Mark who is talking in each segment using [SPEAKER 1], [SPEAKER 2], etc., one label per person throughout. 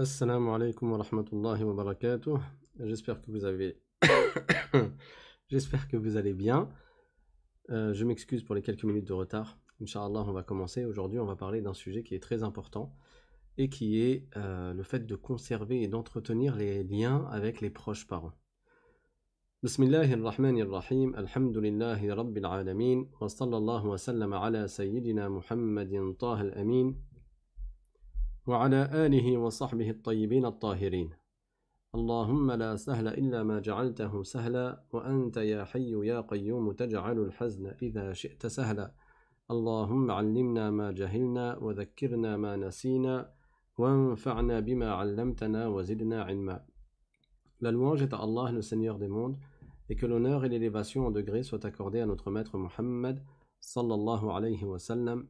[SPEAKER 1] Assalamu alaikum wa rahmatullahi wa barakatuh. J'espère que vous avez. J'espère que vous allez bien. Euh, je m'excuse pour les quelques minutes de retard. Inch'Allah, on va commencer. Aujourd'hui, on va parler d'un sujet qui est très important et qui est euh, le fait de conserver et d'entretenir les liens avec les proches parents. Bismillahirrahmanirrahim Rahmanir Rahim. Alhamdulillahi Rabbil Alamin. Wa sallallahu wa sallam ala Sayyidina Muhammadin Taha al-Amin. وعلى آله وصحبه الطيبين الطاهرين اللهم لا سهل إلا ما جعلته سهلا وأنت يا حي يا قيوم تجعل الحزن إذا شئت سهلا اللهم علمنا ما جهلنا وذكرنا ما نسينا وانfa'na bima allamtana wa zidna ilma. La louange est à Allah, le Seigneur des mondes, et que l'honneur et l'élévation en degrés soient accordés à notre maître Muhammad sallallahu alayhi wa sallam.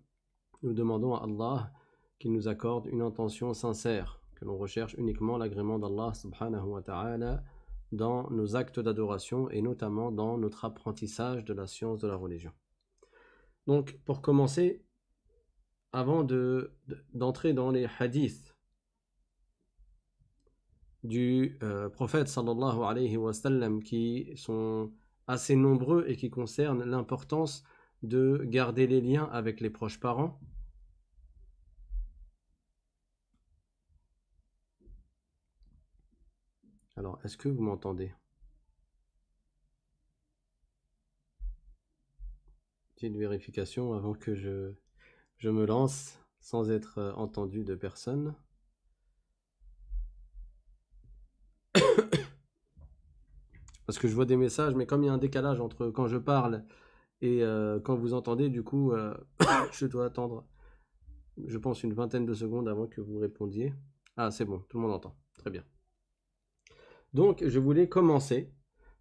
[SPEAKER 1] Nous demandons à Allah qui nous accorde une intention sincère, que l'on recherche uniquement l'agrément d'Allah subhanahu wa ta'ala dans nos actes d'adoration et notamment dans notre apprentissage de la science de la religion. Donc, pour commencer, avant de d'entrer dans les hadiths du euh, prophète sallallahu alayhi wa sallam qui sont assez nombreux et qui concernent l'importance de garder les liens avec les proches parents, Alors, est-ce que vous m'entendez Une vérification avant que je, me lance sans être euh, entendu de personne. Parce que je vois des messages, mais comme il y a un décalage entre quand je parle et euh, quand vous entendez, du coup, euh, je dois attendre, je pense, une vingtaine de secondes avant que vous répondiez. Ah, c'est bon, tout le monde entend. Très bien. Donc je voulais commencer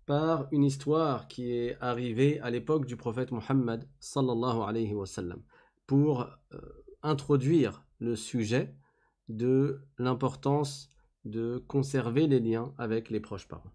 [SPEAKER 1] par une histoire qui est arrivée à l'époque du prophète Mohammed sallallahu pour euh, introduire le sujet de l'importance de conserver les liens avec les proches parents.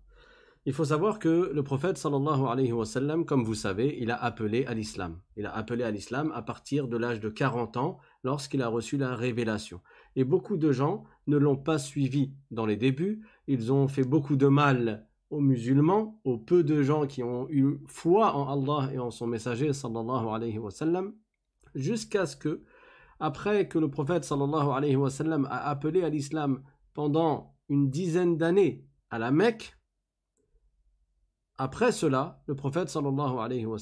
[SPEAKER 1] Il faut savoir que le prophète sallallahu alayhi wa sallam, comme vous savez, il a appelé à l'islam. Il a appelé à l'islam à partir de l'âge de 40 ans lorsqu'il a reçu la révélation. Et beaucoup de gens ne l'ont pas suivi dans les débuts. Ils ont fait beaucoup de mal aux musulmans, aux peu de gens qui ont eu foi en Allah et en son messager sallallahu alayhi wa sallam, jusqu'à ce que, après que le prophète sallallahu alayhi wa a appelé à l'islam pendant une dizaine d'années à la Mecque, après cela, le prophète sallallahu alayhi wa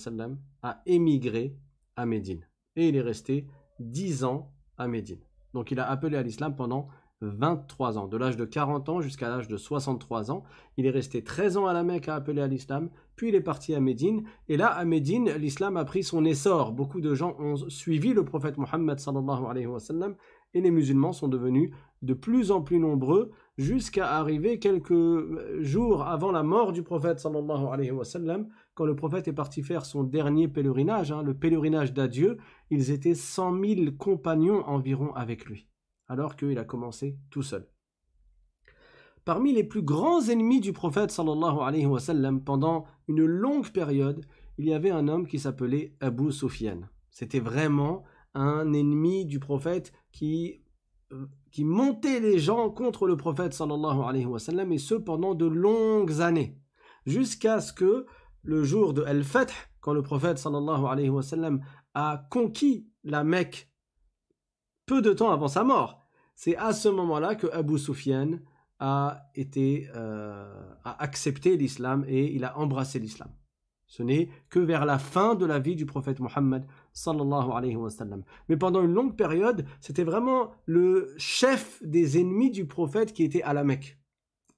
[SPEAKER 1] a émigré à Médine. Et il est resté dix ans à Médine. Donc il a appelé à l'islam pendant 23 ans, de l'âge de 40 ans jusqu'à l'âge de 63 ans. Il est resté 13 ans à la Mecque à appeler à l'islam, puis il est parti à Médine. Et là, à Médine, l'islam a pris son essor. Beaucoup de gens ont suivi le prophète Mohammed et les musulmans sont devenus de plus en plus nombreux jusqu'à arriver quelques euh, jours avant la mort du prophète sallallahu alayhi wa sallam, quand le prophète est parti faire son dernier pèlerinage, hein, le pèlerinage d'adieu, ils étaient 100 000 compagnons environ avec lui, alors qu'il a commencé tout seul. Parmi les plus grands ennemis du prophète sallallahu alayhi wa sallam, pendant une longue période, il y avait un homme qui s'appelait Abu Sufyan. C'était vraiment un ennemi du prophète qui euh, qui montaient les gens contre le prophète sallallahu alayhi wa et ce pendant de longues années, jusqu'à ce que le jour de Al-Fath, quand le prophète sallallahu alayhi wa a conquis la Mecque peu de temps avant sa mort, c'est à ce moment-là que Abu Sufyan a, été, euh, a accepté l'islam et il a embrassé l'islam. Ce n'est que vers la fin de la vie du prophète Mohammed mais pendant une longue période, c'était vraiment le chef des ennemis du prophète qui était à la Mecque.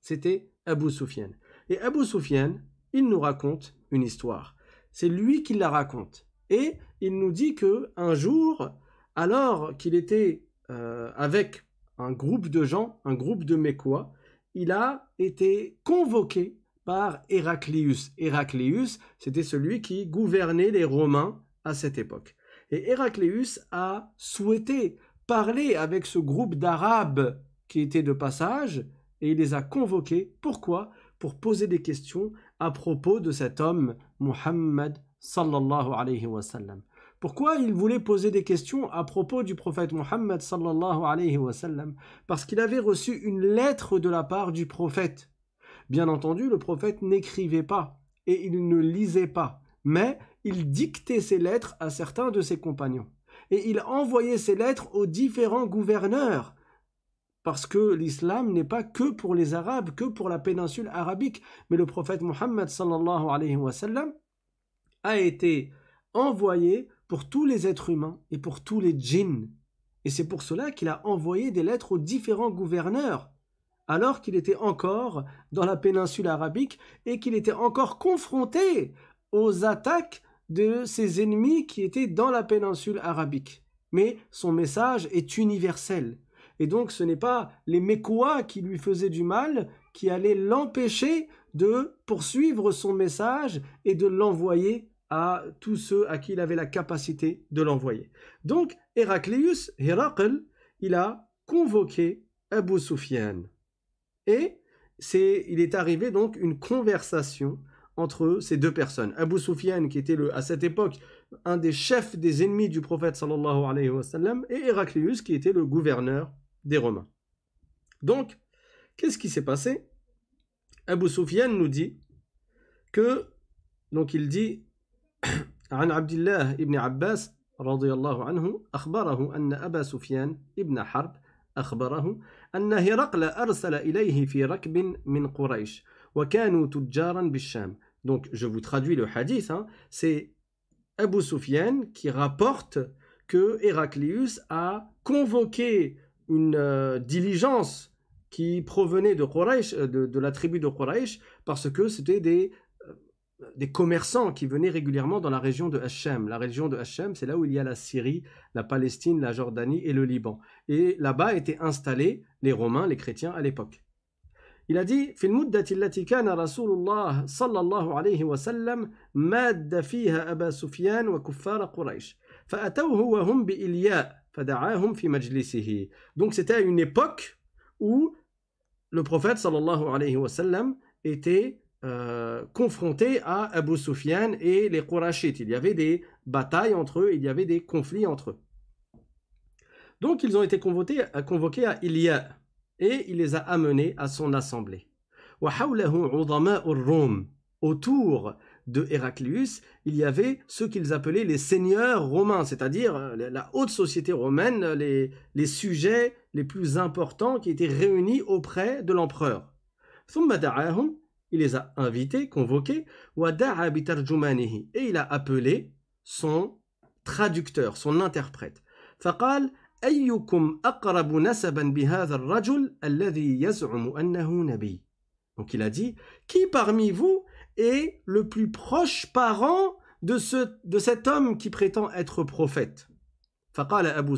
[SPEAKER 1] C'était Abu Sufyan. Et Abu Sufyan, il nous raconte une histoire. C'est lui qui la raconte. Et il nous dit que un jour, alors qu'il était euh, avec un groupe de gens, un groupe de Mécois, il a été convoqué par Héraclius. Héraclius, c'était celui qui gouvernait les Romains à cette époque. Et Héracléus a souhaité parler avec ce groupe d'Arabes qui était de passage, et il les a convoqués. Pourquoi Pour poser des questions à propos de cet homme, Muhammad sallallahu alayhi wa sallam. Pourquoi il voulait poser des questions à propos du prophète Muhammad sallallahu alayhi wa sallam Parce qu'il avait reçu une lettre de la part du prophète. Bien entendu, le prophète n'écrivait pas et il ne lisait pas, mais il dictait ses lettres à certains de ses compagnons. Et il envoyait ses lettres aux différents gouverneurs. Parce que l'islam n'est pas que pour les Arabes, que pour la péninsule arabique. Mais le prophète Mohammed a été envoyé pour tous les êtres humains et pour tous les djinns. Et c'est pour cela qu'il a envoyé des lettres aux différents gouverneurs, alors qu'il était encore dans la péninsule arabique et qu'il était encore confronté aux attaques de ses ennemis qui étaient dans la péninsule arabique. Mais son message est universel. Et donc ce n'est pas les Mécois qui lui faisaient du mal qui allaient l'empêcher de poursuivre son message et de l'envoyer à tous ceux à qui il avait la capacité de l'envoyer. Donc Héraclius, Héracl, il a convoqué Abou Soufiane. Et c'est, il est arrivé donc une conversation entre eux, ces deux personnes. Abou Sufyan, qui était le, à cette époque un des chefs des ennemis du prophète sallallahu alayhi wa sallam, et Heraclius, qui était le gouverneur des Romains. Donc, qu'est-ce qui s'est passé Abou Sufyan nous dit que, donc il dit, عن عبد ibn Abbas رضي الله عنه أخبره أن أبا سفيان ابن حرب أخبره أن هرقل أرسل إليه في ركب من قريش donc je vous traduis le hadith, hein. c'est Abu Sufyan qui rapporte que Héraclius a convoqué une euh, diligence qui provenait euh, de, de, la tribu de Quraysh parce que c'était des, euh, des commerçants qui venaient régulièrement dans la région de Hachem. La région de Hachem, c'est là où il y a la Syrie, la Palestine, la Jordanie et le Liban. Et là-bas étaient installés les Romains, les chrétiens à l'époque. Il a dit في المدة التي كان رسول الله صلى الله عليه وسلم ماد فيها أبا سفيان وكفار قريش فأتوه وهم بإلياء فدعاهم في مجلسه Donc c'était une époque où le prophète صلى الله عليه وسلم était euh, confronté à Abu Sufyan et les Qurachites. Il y avait des batailles entre eux, il y avait des conflits entre eux. Donc ils ont été convoqués, convoqués à Ilia et il les a amenés à son assemblée. Autour de Héraclius, il y avait ceux qu'ils appelaient les seigneurs romains, c'est-à-dire euh, la haute société romaine, euh, les, sujets les plus importants qui étaient réunis auprès de l'empereur. Il les a invités, convoqués, et il a appelé son traducteur, son interprète. Donc il a dit, qui parmi vous est le plus proche parent de, ce, cet homme qui prétend être prophète فقال أبو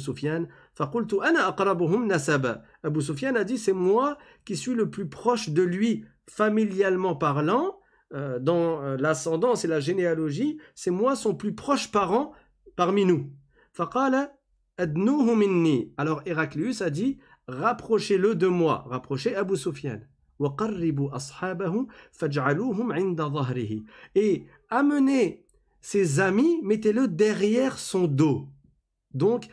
[SPEAKER 1] a dit, c'est moi qui suis le plus proche de lui familialement parlant euh, dans euh, l'ascendance et la généalogie, c'est moi son plus proche parent parmi nous. adnuhu minni. Alors Héraclius a dit Rapprochez-le de moi, rapprochez Abu Sufyan. Et amenez ses amis, mettez-le derrière son dos. Donc,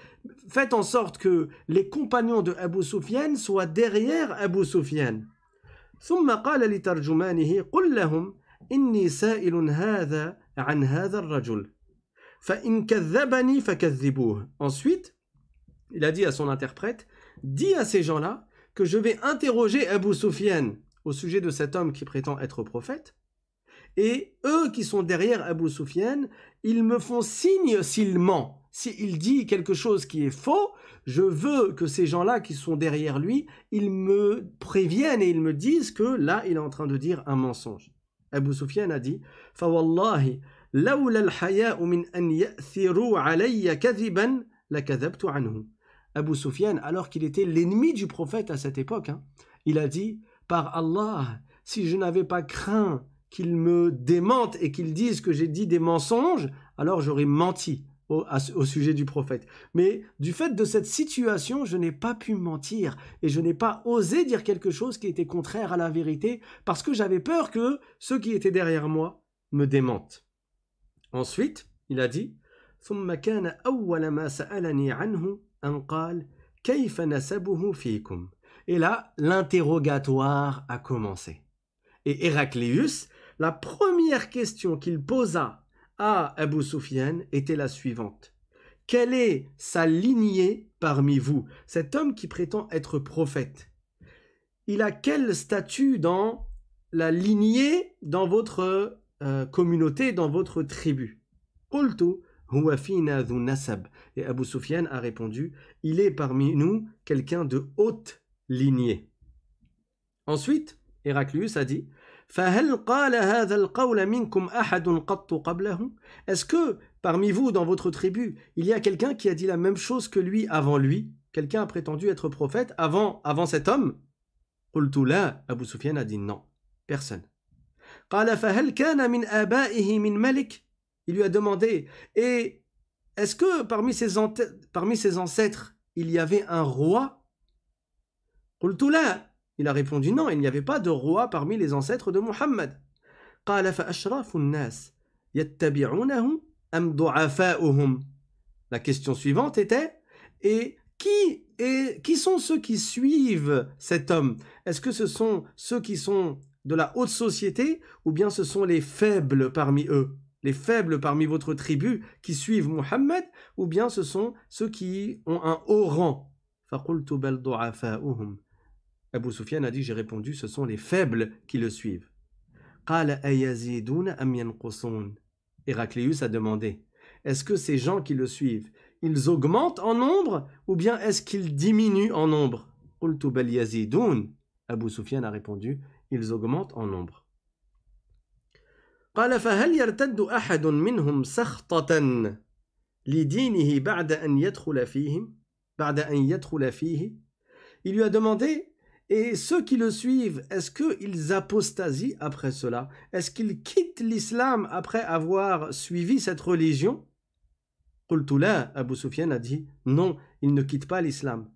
[SPEAKER 1] faites en sorte que les compagnons de Abu Sufyan soient derrière Abu Sufyan. ثم قال لترجمانه قل لهم إني سائل هذا عن هذا الرجل Ensuite, il a dit à son interprète, dis à ces gens-là que je vais interroger Abu Soufiane au sujet de cet homme qui prétend être prophète. Et eux qui sont derrière Abu Soufiane, ils me font signe s'il ment. S'il dit quelque chose qui est faux, je veux que ces gens-là qui sont derrière lui, ils me préviennent et ils me disent que là, il est en train de dire un mensonge. Abu Soufiane a dit, « Fawallahi » Abu Sufyan, alors qu'il était l'ennemi du prophète à cette époque, hein, il a dit Par Allah, si je n'avais pas craint qu'il me démente et qu'ils disent que j'ai dit des mensonges, alors j'aurais menti au, sujet du prophète. Mais du fait de cette situation, je n'ai pas pu mentir et je n'ai pas osé dire quelque chose qui était contraire à la vérité parce que j'avais peur que ceux qui étaient derrière moi me démentent. Ensuite, il a dit Et là, l'interrogatoire a commencé. Et Héraclius, la première question qu'il posa à Abu Sufyan était la suivante. Quelle est sa lignée parmi vous Cet homme qui prétend être prophète, il a quel statut dans la lignée dans votre euh, communauté, dans votre tribu. Et Abu Sufyan a répondu Il est parmi nous quelqu'un de haute lignée. Ensuite, Héraclius a dit Est-ce que parmi vous, dans votre tribu, il y a quelqu'un qui a dit la même chose que lui avant lui Quelqu'un a prétendu être prophète avant, avant cet homme Abu Sufyan a dit non, personne. Il lui a demandé, et est-ce que parmi ses, ancêtres, il y avait un roi Il a répondu non, il n'y avait pas de roi parmi les ancêtres de Muhammad. La question suivante était, et qui, et qui sont ceux qui suivent cet homme Est-ce que ce sont ceux qui sont de la haute société, ou bien ce sont les faibles parmi eux, les faibles parmi votre tribu qui suivent Mohammed, ou bien ce sont ceux qui ont un haut rang. Abou Sufyan a dit J'ai répondu, ce sont les faibles qui le suivent. Héraclius a demandé Est-ce que ces gens qui le suivent, ils augmentent en nombre, ou bien est-ce qu'ils diminuent en nombre Abu Sufyan a répondu Ils augmentent en nombre. Il lui a demandé Et ceux qui le suivent, est-ce qu'ils apostasient après cela Est-ce qu'ils quittent l'islam après avoir suivi cette religion Abu a dit Non, ils ne quittent pas l'islam.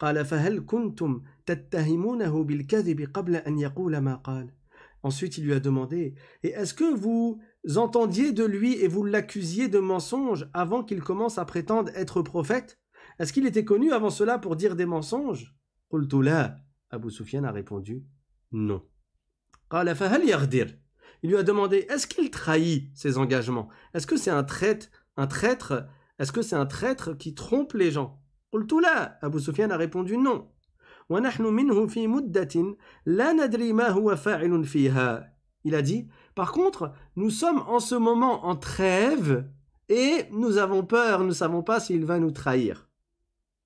[SPEAKER 1] Ensuite, il lui a demandé Et est-ce que vous entendiez de lui et vous l'accusiez de mensonges avant qu'il commence à prétendre être prophète Est-ce qu'il était connu avant cela pour dire des mensonges Abu Sufyan a répondu Non. Il lui a demandé Est-ce qu'il trahit ses engagements Est-ce que c'est un un traître Est-ce que c'est un traître qui trompe les gens a répondu non. Il a dit, par contre, nous sommes en ce moment en trêve et nous avons peur, nous ne savons pas s'il va nous trahir.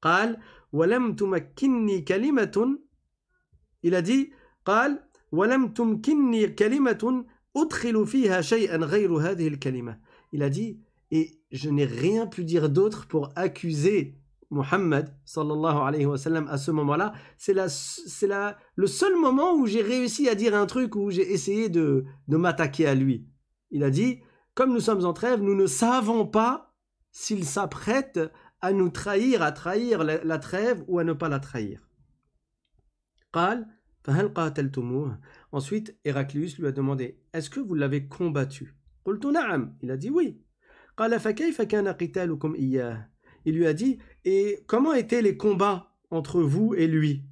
[SPEAKER 1] Il a dit, il a dit, et je n'ai rien pu dire d'autre pour accuser Mohammed sallallahu alayhi wa sallam à ce moment-là, c'est le seul moment où j'ai réussi à dire un truc, où j'ai essayé de, m'attaquer à lui. Il a dit, comme nous sommes en trêve, nous ne savons pas s'il s'apprête à nous trahir, à trahir la, trêve ou à ne pas la trahir. Ensuite, Héraclius lui a demandé Est-ce que vous l'avez combattu Il a dit oui il lui a dit Et comment étaient les combats entre vous et lui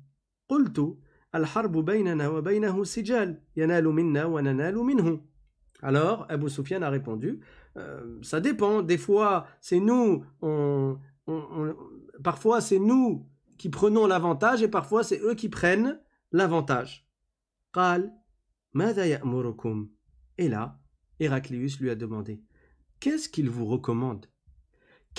[SPEAKER 1] alors, Abu Sufyan a répondu euh, Ça dépend, des fois, c'est nous, parfois c'est nous qui prenons l'avantage et parfois c'est eux qui prennent l'avantage. Et là, Héraclius lui a demandé Qu'est-ce qu'il vous recommande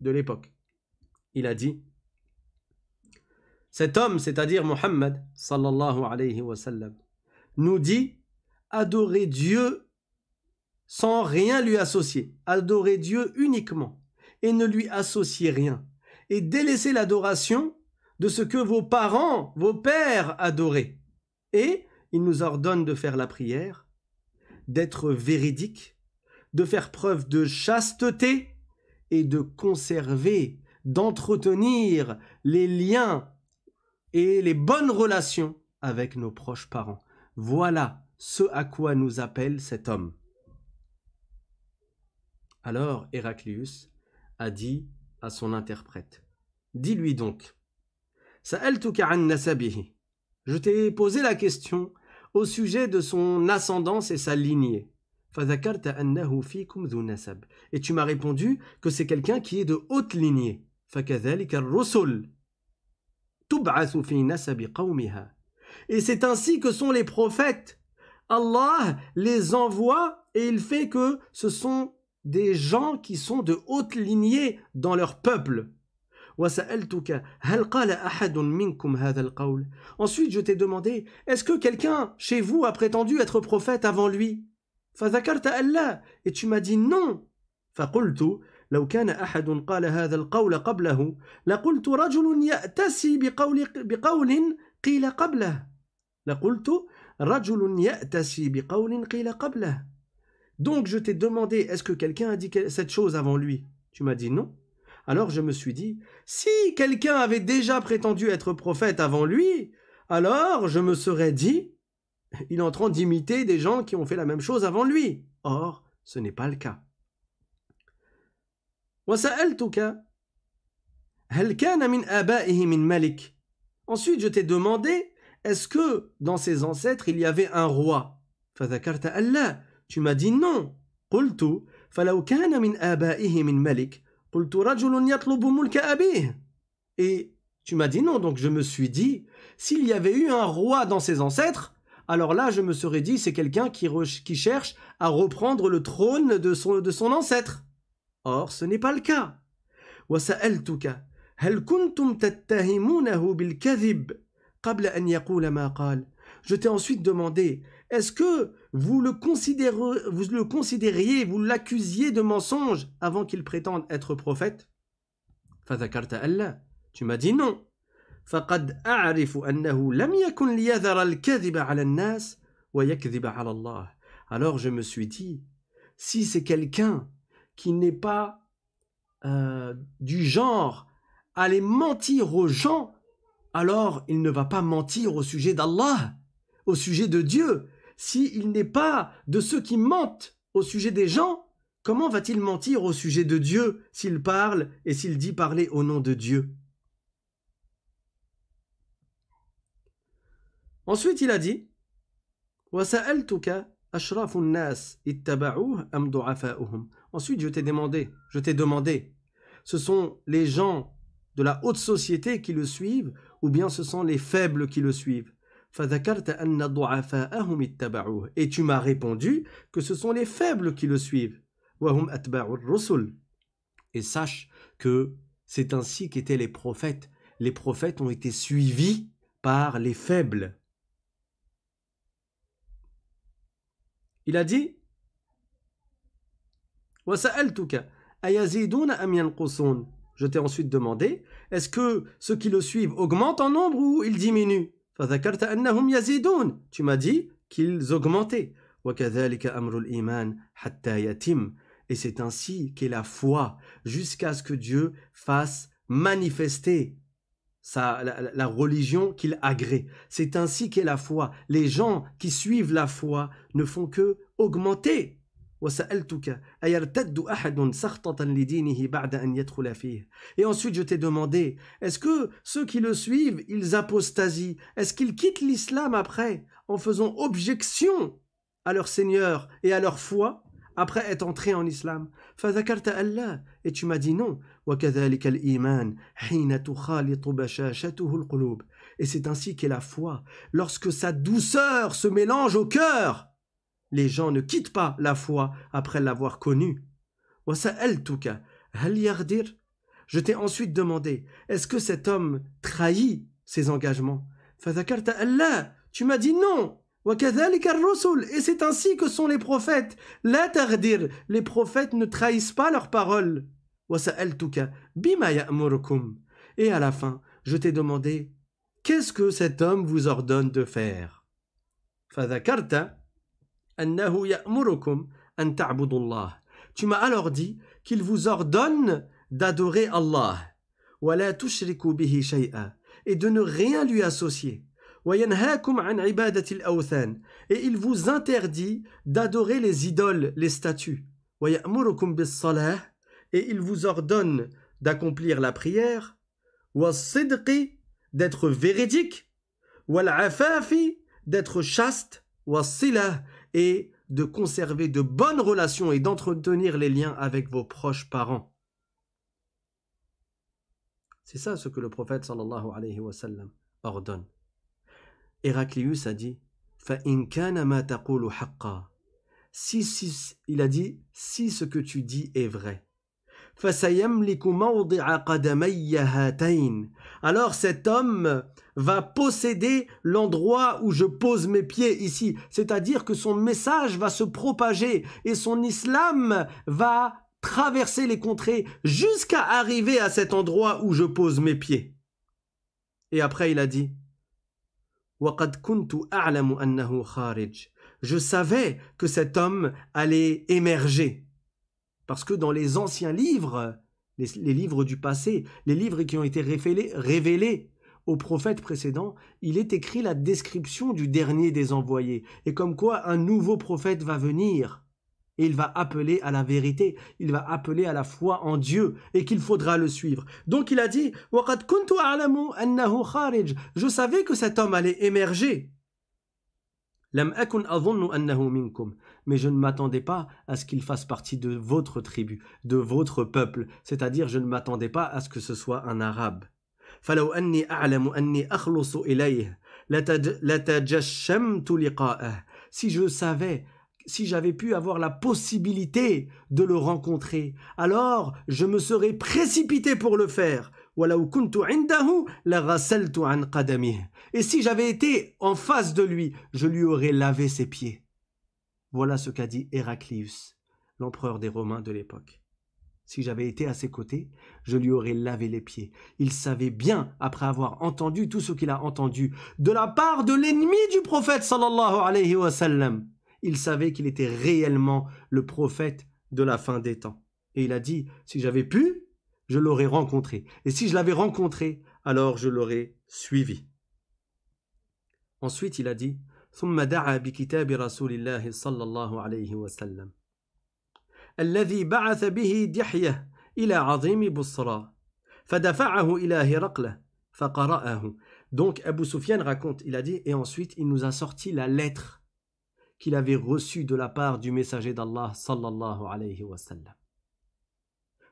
[SPEAKER 1] de l'époque. Il a dit Cet homme, c'est-à-dire Mohammed, sallallahu alayhi nous dit Adorez Dieu sans rien lui associer. Adorez Dieu uniquement et ne lui associez rien. Et délaissez l'adoration de ce que vos parents, vos pères adoraient. Et il nous ordonne de faire la prière, d'être véridique, de faire preuve de chasteté et de conserver, d'entretenir les liens et les bonnes relations avec nos proches parents. Voilà ce à quoi nous appelle cet homme. Alors Héraclius a dit à son interprète Dis-lui donc, je t'ai posé la question au sujet de son ascendance et sa lignée. Et tu m'as répondu que c'est quelqu'un qui est de haute lignée. Et c'est ainsi que sont les prophètes. Allah les envoie et il fait que ce sont des gens qui sont de haute lignée dans leur peuple. Ensuite, je t'ai demandé, est-ce que quelqu'un chez vous a prétendu être prophète avant lui et tu m'as dit non Donc je t'ai demandé est-ce que quelqu'un a dit cette chose avant lui Tu m'as dit non. Alors je me suis dit si quelqu'un avait déjà prétendu être prophète avant lui, alors je me serais dit il est en train d'imiter des gens qui ont fait la même chose avant lui. Or, ce n'est pas le cas. Ensuite, je t'ai demandé, est-ce que dans ses ancêtres, il y avait un roi Tu m'as dit non. Et tu m'as dit non, donc je me suis dit, s'il y avait eu un roi dans ses ancêtres, alors là, je me serais dit, c'est quelqu'un qui, qui, cherche à reprendre le trône de son, ancêtre. Or, ce n'est pas le cas. Je t'ai ensuite demandé, est-ce que vous le, vous le considériez, vous l'accusiez de mensonge avant qu'il prétende être prophète Tu m'as dit non. Alors je me suis dit, si c'est quelqu'un qui n'est pas euh, du genre à aller mentir aux gens, alors il ne va pas mentir au sujet d'Allah, au sujet de Dieu. S'il n'est pas de ceux qui mentent au sujet des gens, comment va-t-il mentir au sujet de Dieu s'il parle et s'il dit parler au nom de Dieu Ensuite, il a dit Ensuite, je t'ai demandé, je t'ai demandé, ce sont les gens de la haute société qui le suivent ou bien ce sont les faibles qui le suivent et tu m'as répondu que ce sont les faibles qui le suivent. Hum et sache que c'est ainsi qu'étaient les prophètes. Les prophètes ont été suivis par les faibles. Il a dit Je t'ai ensuite demandé est-ce que ceux qui le suivent augmentent en nombre ou ils diminuent Tu m'as dit qu'ils augmentaient. Et c'est ainsi qu'est la foi jusqu'à ce que Dieu fasse manifester la, religion qu'il agrée. C'est ainsi qu'est la foi. Les gens qui suivent la foi ne font que augmenter et ensuite je t'ai demandé, est-ce que ceux qui le suivent, ils apostasient Est-ce qu'ils quittent l'islam après en faisant objection à leur Seigneur et à leur foi après être entré en islam Allah et tu m'as dit non et c'est ainsi qu'est la foi lorsque sa douceur se mélange au cœur les gens ne quittent pas la foi après l'avoir connue hal yardir je t'ai ensuite demandé est-ce que cet homme trahit ses engagements Allah tu m'as dit non et c'est ainsi que sont les prophètes. L'interdire, les prophètes ne trahissent pas leurs paroles. Et à la fin, je t'ai demandé, qu'est-ce que cet homme vous ordonne de faire Tu m'as alors dit qu'il vous ordonne d'adorer Allah et de ne rien lui associer. Et il vous interdit d'adorer les idoles, les statues. Et il vous ordonne d'accomplir la prière. D'être véridique. D'être chaste. Et de conserver de bonnes relations et d'entretenir les liens avec vos proches parents. C'est ça ce que le prophète sallallahu alayhi wa sallam ordonne. Héraclius a dit si, si, il a dit si ce que tu dis est vrai. Alors cet homme va posséder l'endroit où je pose mes pieds ici, c'est-à-dire que son message va se propager et son islam va traverser les contrées jusqu'à arriver à cet endroit où je pose mes pieds. Et après il a dit je savais que cet homme allait émerger. Parce que dans les anciens livres, les, livres du passé, les livres qui ont été révélés, révélés prophètes précédents, il est écrit la description du dernier des envoyés, et comme quoi un nouveau prophète va venir et il va appeler à la vérité, il va appeler à la foi en Dieu et qu'il faudra le suivre. Donc il a dit Je savais que cet homme allait émerger. Mais je ne m'attendais pas à ce qu'il fasse partie de votre tribu, de votre peuple, c'est-à-dire je ne m'attendais pas à ce que ce soit un arabe. si je savais si j'avais pu avoir la possibilité de le rencontrer, alors je me serais précipité pour le faire. Et si j'avais été en face de lui, je lui aurais lavé ses pieds. Voilà ce qu'a dit Héraclius, l'empereur des Romains de l'époque. Si j'avais été à ses côtés, je lui aurais lavé les pieds. Il savait bien, après avoir entendu tout ce qu'il a entendu, de la part de l'ennemi du prophète sallallahu alayhi wa sallam, il savait qu'il était réellement le prophète de la fin des temps. Et il a dit, si j'avais pu, je l'aurais rencontré. Et si je l'avais rencontré, alors je l'aurais suivi. Ensuite, il a dit, Donc Abu Sufyan raconte, il a dit, et ensuite il nous a sorti la lettre qu'il avait reçu de la part du messager d'Allah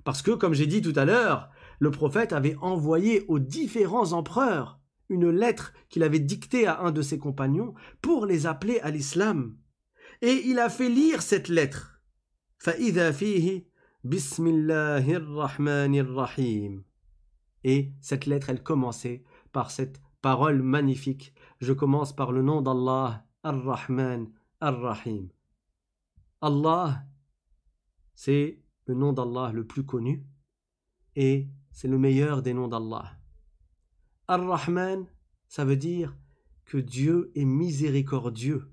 [SPEAKER 1] Parce que, comme j'ai dit tout à l'heure, le prophète avait envoyé aux différents empereurs une lettre qu'il avait dictée à un de ses compagnons pour les appeler à l'islam. Et il a fait lire cette lettre. Et cette lettre, elle commençait par cette parole magnifique. Je commence par le nom d'Allah, Ar-Rahman, Ar-Rahim. Allah, c'est le nom d'Allah le plus connu et c'est le meilleur des noms d'Allah. Ar-Rahman, ça veut dire que Dieu est miséricordieux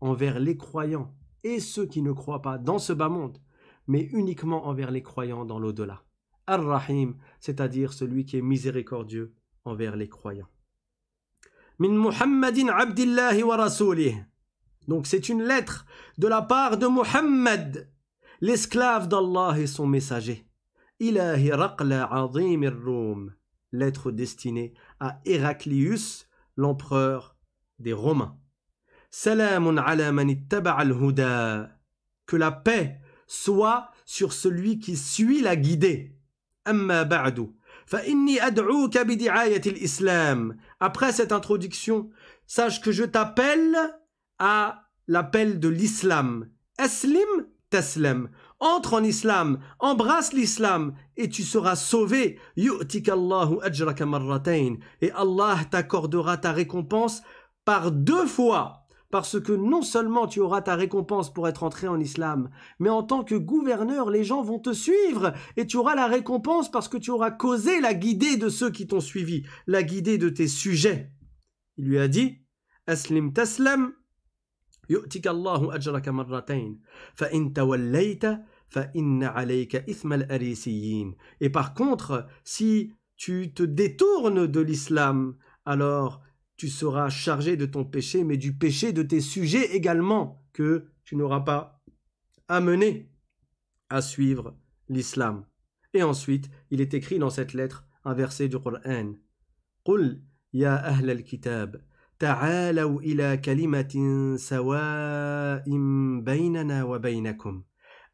[SPEAKER 1] envers les croyants et ceux qui ne croient pas dans ce bas monde, mais uniquement envers les croyants dans l'au-delà. Ar-Rahim, c'est-à-dire celui qui est miséricordieux envers les croyants. Min Muhammadin Abdillahi wa donc c'est une lettre de la part de Muhammad, l'esclave d'Allah et son messager. Lettre destinée à Héraclius, l'empereur des Romains. Salamun ala al-huda. Que la paix soit sur celui qui suit la guidée. Amma ba'du. Après cette introduction, sache que je t'appelle à l'appel de l'islam. Aslim taslam. Entre en islam, embrasse l'islam et tu seras sauvé. Et Allah t'accordera ta récompense par deux fois parce que non seulement tu auras ta récompense pour être entré en islam, mais en tant que gouverneur, les gens vont te suivre et tu auras la récompense parce que tu auras causé la guidée de ceux qui t'ont suivi, la guidée de tes sujets. Il lui a dit Aslim taslam, et par contre, si tu te détournes de l'islam, alors tu seras chargé de ton péché, mais du péché de tes sujets également, que tu n'auras pas amené à suivre l'islam. Et ensuite, il est écrit dans cette lettre un verset du Coran. تعالوا إلى كلمة سواء بيننا وبينكم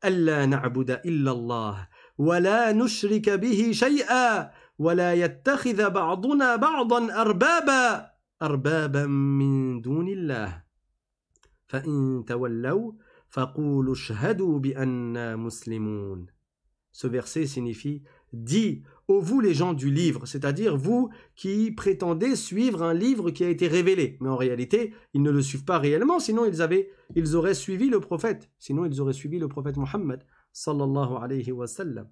[SPEAKER 1] ألا نعبد إلا الله ولا نشرك به شيئا ولا يتخذ بعضنا بعضا أربابا أربابا من دون الله فإن تولوا فقولوا اشهدوا بأننا مسلمون Ce verset signifie « Dis vous les gens du livre, c'est-à-dire vous qui prétendez suivre un livre qui a été révélé. Mais en réalité, ils ne le suivent pas réellement, sinon ils, auraient suivi le prophète. Sinon ils auraient suivi le prophète Mohammed, sallallahu alayhi wa sallam.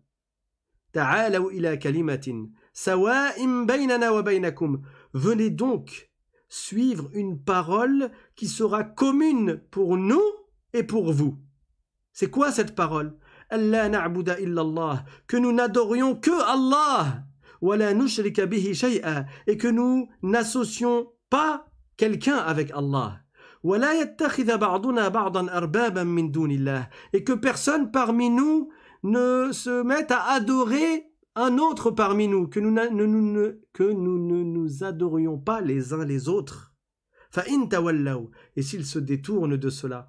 [SPEAKER 1] Venez donc suivre une parole qui sera commune pour nous et pour vous. C'est quoi cette parole que nous n'adorions que Allah, et que nous n'associons pas quelqu'un avec Allah. Et que personne parmi nous ne se mette à adorer un autre parmi nous, que nous ne nous, que nous, ne nous adorions pas les uns les autres. Et s'il se détourne de cela,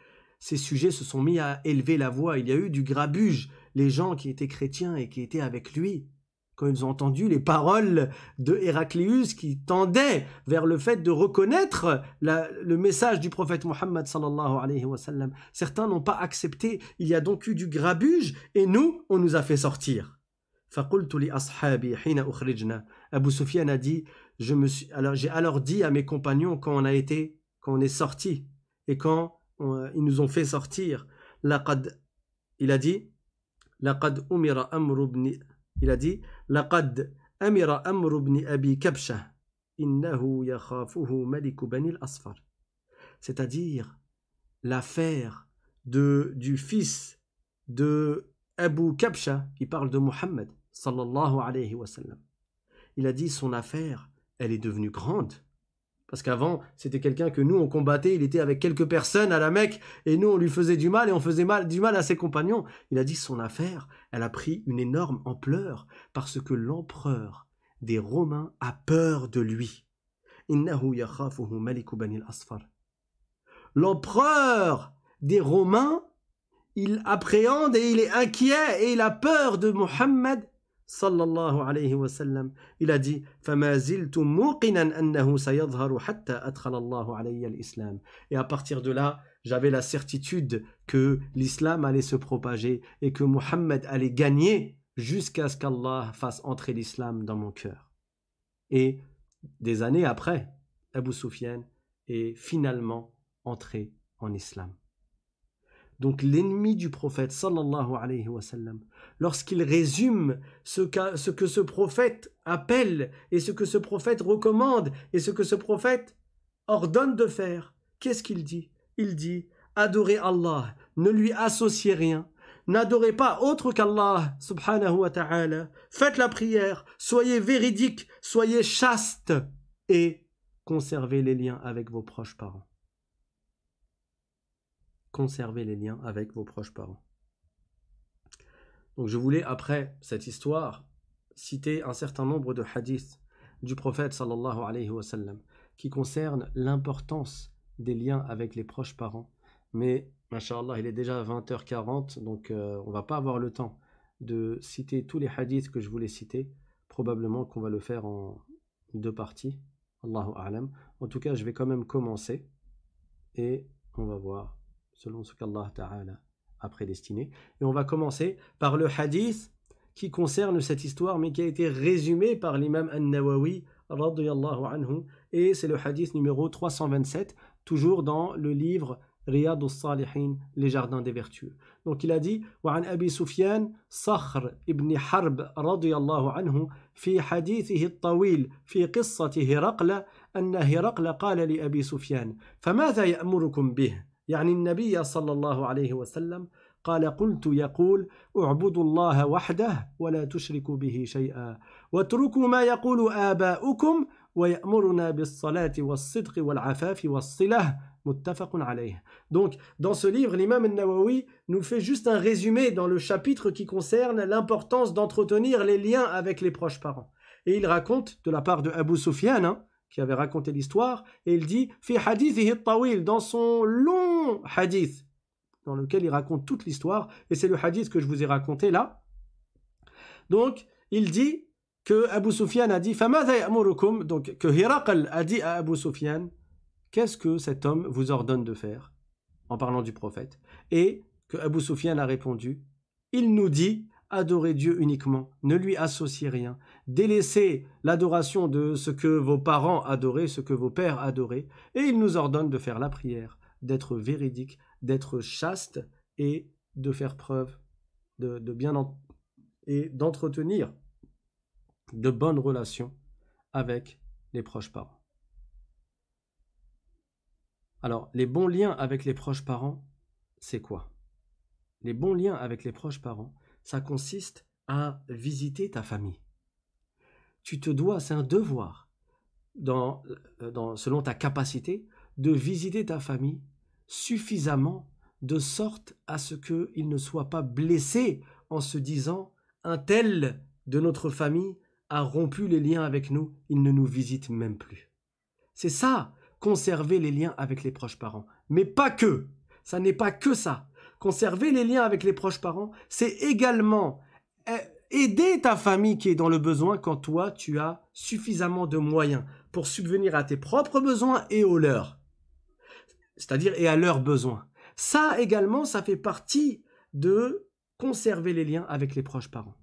[SPEAKER 1] ces sujets se sont mis à élever la voix. Il y a eu du grabuge. Les gens qui étaient chrétiens et qui étaient avec lui, quand ils ont entendu les paroles de Héraclius qui tendaient vers le fait de reconnaître le message du prophète Mohammed Certains n'ont pas accepté. Il y a donc eu du grabuge et nous, on nous a fait sortir. Abu Sufyan a dit, je me suis, alors j'ai alors dit à mes compagnons quand on a été, quand on est sorti et quand ils nous ont fait sortir. Laqad, il a dit, Laqad umira amru il a dit, Laqad amira amru ibn abi kabsha, innahu yakhafuhu maliku bani asfar C'est-à-dire l'affaire du fils de Abu Kabsha, il parle de Mohammed, sallallahu alayhi wa sallam. Il a dit son affaire, elle est devenue grande. Parce qu'avant, c'était quelqu'un que nous, on combattait, il était avec quelques personnes à la Mecque, et nous, on lui faisait du mal, et on faisait mal, du mal à ses compagnons. Il a dit son affaire, elle a pris une énorme ampleur, parce que l'empereur des Romains a peur de lui. L'empereur des Romains, il appréhende et il est inquiet et il a peur de Mohammed il a dit Et à partir de là, j'avais la certitude que l'islam allait se propager et que Muhammad allait gagner jusqu'à ce qu'Allah fasse entrer l'islam dans mon cœur. Et des années après, Abu Sufyan est finalement entré en islam donc l'ennemi du prophète lorsqu'il résume ce, que ce prophète appelle et ce que ce prophète recommande et ce que ce prophète ordonne de faire, qu'est-ce qu'il dit Il dit adorez Allah, ne lui associez rien, n'adorez pas autre qu'Allah subhanahu wa ta'ala, faites la prière, soyez véridique, soyez chaste et conservez les liens avec vos proches parents conserver les liens avec vos proches parents. Donc je voulais, après cette histoire, citer un certain nombre de hadiths du prophète sallallahu qui concernent l'importance des liens avec les proches parents. Mais, mashallah, il est déjà 20h40, donc euh, on va pas avoir le temps de citer tous les hadiths que je voulais citer. Probablement qu'on va le faire en deux parties. Allahu En tout cas, je vais quand même commencer et on va voir selon ce qu'Allah Ta'ala a prédestiné. Et on va commencer par le hadith qui concerne cette histoire, mais qui a été résumé par l'imam An-Nawawi, anhu, et c'est le hadith numéro 327, toujours dans le livre Riyad al-Salihin, les jardins des vertueux. Donc il a dit Sakhr Sufyan Harb, ibn Harb حرب fi fi عنه في tawil fi في anna هرقل qala li Abi Sufyan. fa maza ya'murukum bih donc, dans ce livre, l'imam al-Nawawi nous fait juste un résumé dans le chapitre qui concerne l'importance d'entretenir les liens avec les proches parents. Et il raconte, de la part de Abu Sufyan, hein, qui avait raconté l'histoire, et il dit Fi hadith dans son long hadith, dans lequel il raconte toute l'histoire, et c'est le hadith que je vous ai raconté là. Donc, il dit que Abu Sufyan a dit donc que Hiraqal a dit à Abu Sufyan Qu'est-ce que cet homme vous ordonne de faire en parlant du prophète Et que Abu Sufyan a répondu Il nous dit adorez Dieu uniquement, ne lui associez rien, délaissez l'adoration de ce que vos parents adoraient, ce que vos pères adoraient, et il nous ordonne de faire la prière, d'être véridique, d'être chaste et de faire preuve de, bien et d'entretenir de bonnes relations avec les proches parents. Alors, les bons liens avec les proches parents, c'est quoi Les bons liens avec les proches parents, ça consiste à visiter ta famille. Tu te dois, c'est un devoir, euh, selon ta capacité, de visiter ta famille suffisamment de sorte à ce qu'il ne soit pas blessé en se disant un tel de notre famille a rompu les liens avec nous, il ne nous visite même plus. C'est ça, conserver les liens avec les proches parents. Mais pas que, ça n'est pas que ça conserver les liens avec les proches parents, c'est également euh, aider ta famille qui est dans le besoin quand toi, tu as suffisamment de moyens pour subvenir à tes propres besoins et aux leurs. C'est-à-dire et à leurs besoins. Ça également, ça fait partie de conserver les liens avec les proches parents.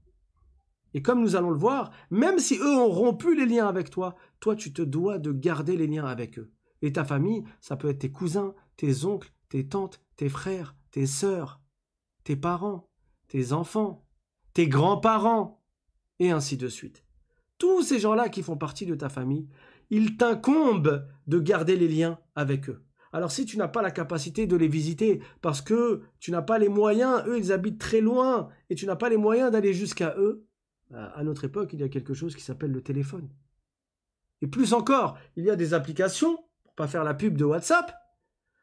[SPEAKER 1] Et comme nous allons le voir, même si eux ont rompu les liens avec toi, toi tu te dois de garder les liens avec eux. Et ta famille, ça peut être tes cousins, tes oncles, tes tantes, tes frères, tes sœurs, tes parents, tes enfants, tes grands-parents, et ainsi de suite. Tous ces gens-là qui font partie de ta famille, il t'incombe de garder les liens avec eux. Alors si tu n'as pas la capacité de les visiter parce que tu n'as pas les moyens, eux ils habitent très loin et tu n'as pas les moyens d'aller jusqu'à eux, bah, à notre époque il y a quelque chose qui s'appelle le téléphone. Et plus encore, il y a des applications, pour pas faire la pub de WhatsApp,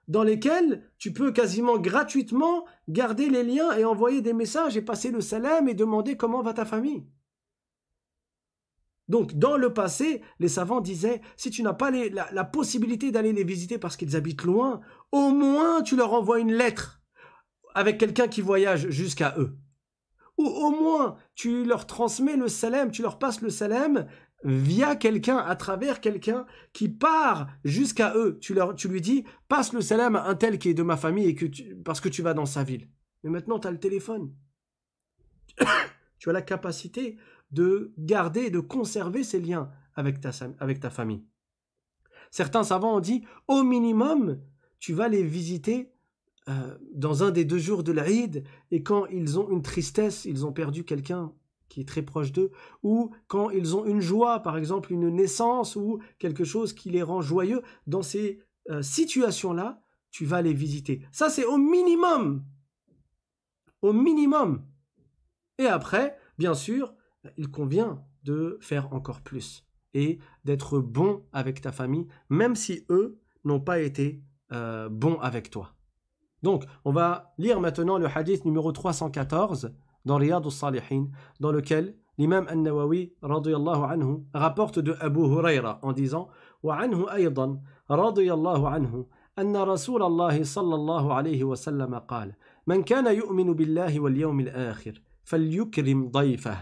[SPEAKER 1] dans lesquels tu peux quasiment gratuitement garder les liens et envoyer des messages et passer le salam et demander comment va ta famille. Donc, dans le passé, les savants disaient, si tu n'as pas la, la, possibilité d'aller les visiter parce qu'ils habitent loin, au moins tu leur envoies une lettre avec quelqu'un qui voyage jusqu'à eux. Ou au moins, tu leur transmets le salem, tu leur passes le salem, via quelqu'un, à travers quelqu'un qui part jusqu'à eux. Tu, lui dis, passe le salam à un tel qui est de ma famille et que parce que tu vas dans sa ville. Mais maintenant, tu as le téléphone. tu as la capacité de garder de conserver ces liens avec ta, famille. Certains savants ont dit, au minimum, tu vas les visiter euh, dans un des deux jours de l'Aïd, et quand ils ont une tristesse, ils ont perdu quelqu'un, qui est très proche d'eux, ou quand ils ont une joie, par exemple une naissance ou quelque chose qui les rend joyeux, dans ces euh, situations-là, tu vas les visiter. Ça, c'est au minimum. Au minimum. Et après, bien sûr, il convient de faire encore plus et d'être bon avec ta famille, même si eux n'ont pas été euh, bons avec toi. Donc, on va lire maintenant le hadith numéro 314. dans Riyad al-Salihin, dans lequel l'imam al-Nawawi anhu, rapporte de Abu Huraira en disant وعنه أيضا رضي الله عنه أن رسول الله صلى الله عليه وسلم قال من كان يؤمن بالله واليوم الآخر فليكرم ضيفه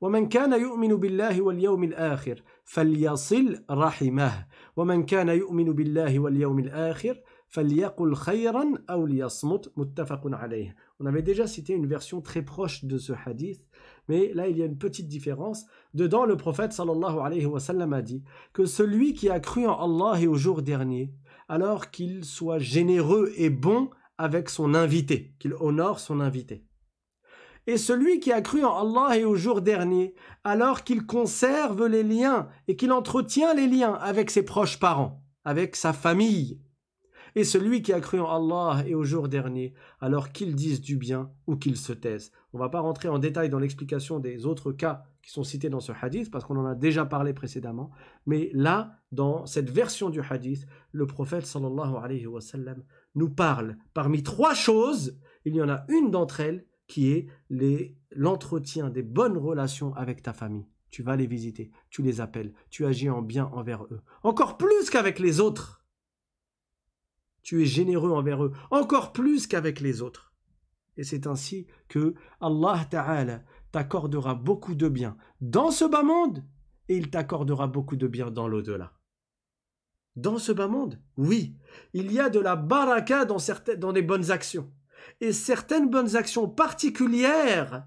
[SPEAKER 1] ومن كان يؤمن بالله واليوم الآخر فليصل رحمه ومن كان يؤمن بالله واليوم الآخر فليقل خيرا أو ليصمت متفق عليه On avait déjà cité une version très proche de ce hadith, mais là il y a une petite différence. Dedans, le prophète sallallahu alayhi wa sallam a dit que celui qui a cru en Allah et au jour dernier, alors qu'il soit généreux et bon avec son invité, qu'il honore son invité. Et celui qui a cru en Allah et au jour dernier, alors qu'il conserve les liens et qu'il entretient les liens avec ses proches parents, avec sa famille, et celui qui a cru en Allah et au jour dernier, alors qu'il dise du bien ou qu'il se taise. On ne va pas rentrer en détail dans l'explication des autres cas qui sont cités dans ce hadith, parce qu'on en a déjà parlé précédemment, mais là, dans cette version du hadith, le prophète sallallahu alayhi wa sallam nous parle parmi trois choses, il y en a une d'entre elles qui est l'entretien des bonnes relations avec ta famille. Tu vas les visiter, tu les appelles, tu agis en bien envers eux, encore plus qu'avec les autres tu es généreux envers eux, encore plus qu'avec les autres. Et c'est ainsi que Allah Ta'ala t'accordera beaucoup de bien dans ce bas monde et il t'accordera beaucoup de bien dans l'au-delà. Dans ce bas monde, oui, il y a de la baraka dans, certaines, dans les bonnes actions. Et certaines bonnes actions particulières,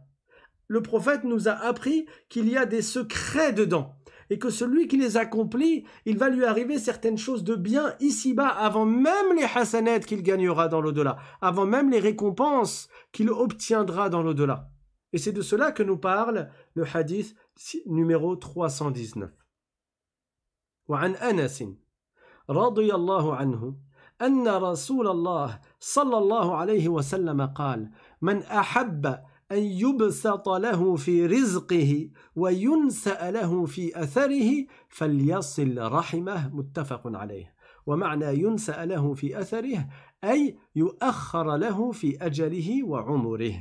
[SPEAKER 1] le prophète nous a appris qu'il y a des secrets dedans et que celui qui les accomplit, il va lui arriver certaines choses de bien ici-bas, avant même les hasanettes qu'il gagnera dans l'au-delà, avant même les récompenses qu'il obtiendra dans l'au-delà. Et c'est de cela que nous parle le hadith numéro 319. أن يبسط له في رزقه وينسأ له في أثره فليصل رحمه متفق عليه ومعنى ينسأ له في أثره أي يؤخر له في أجله وعمره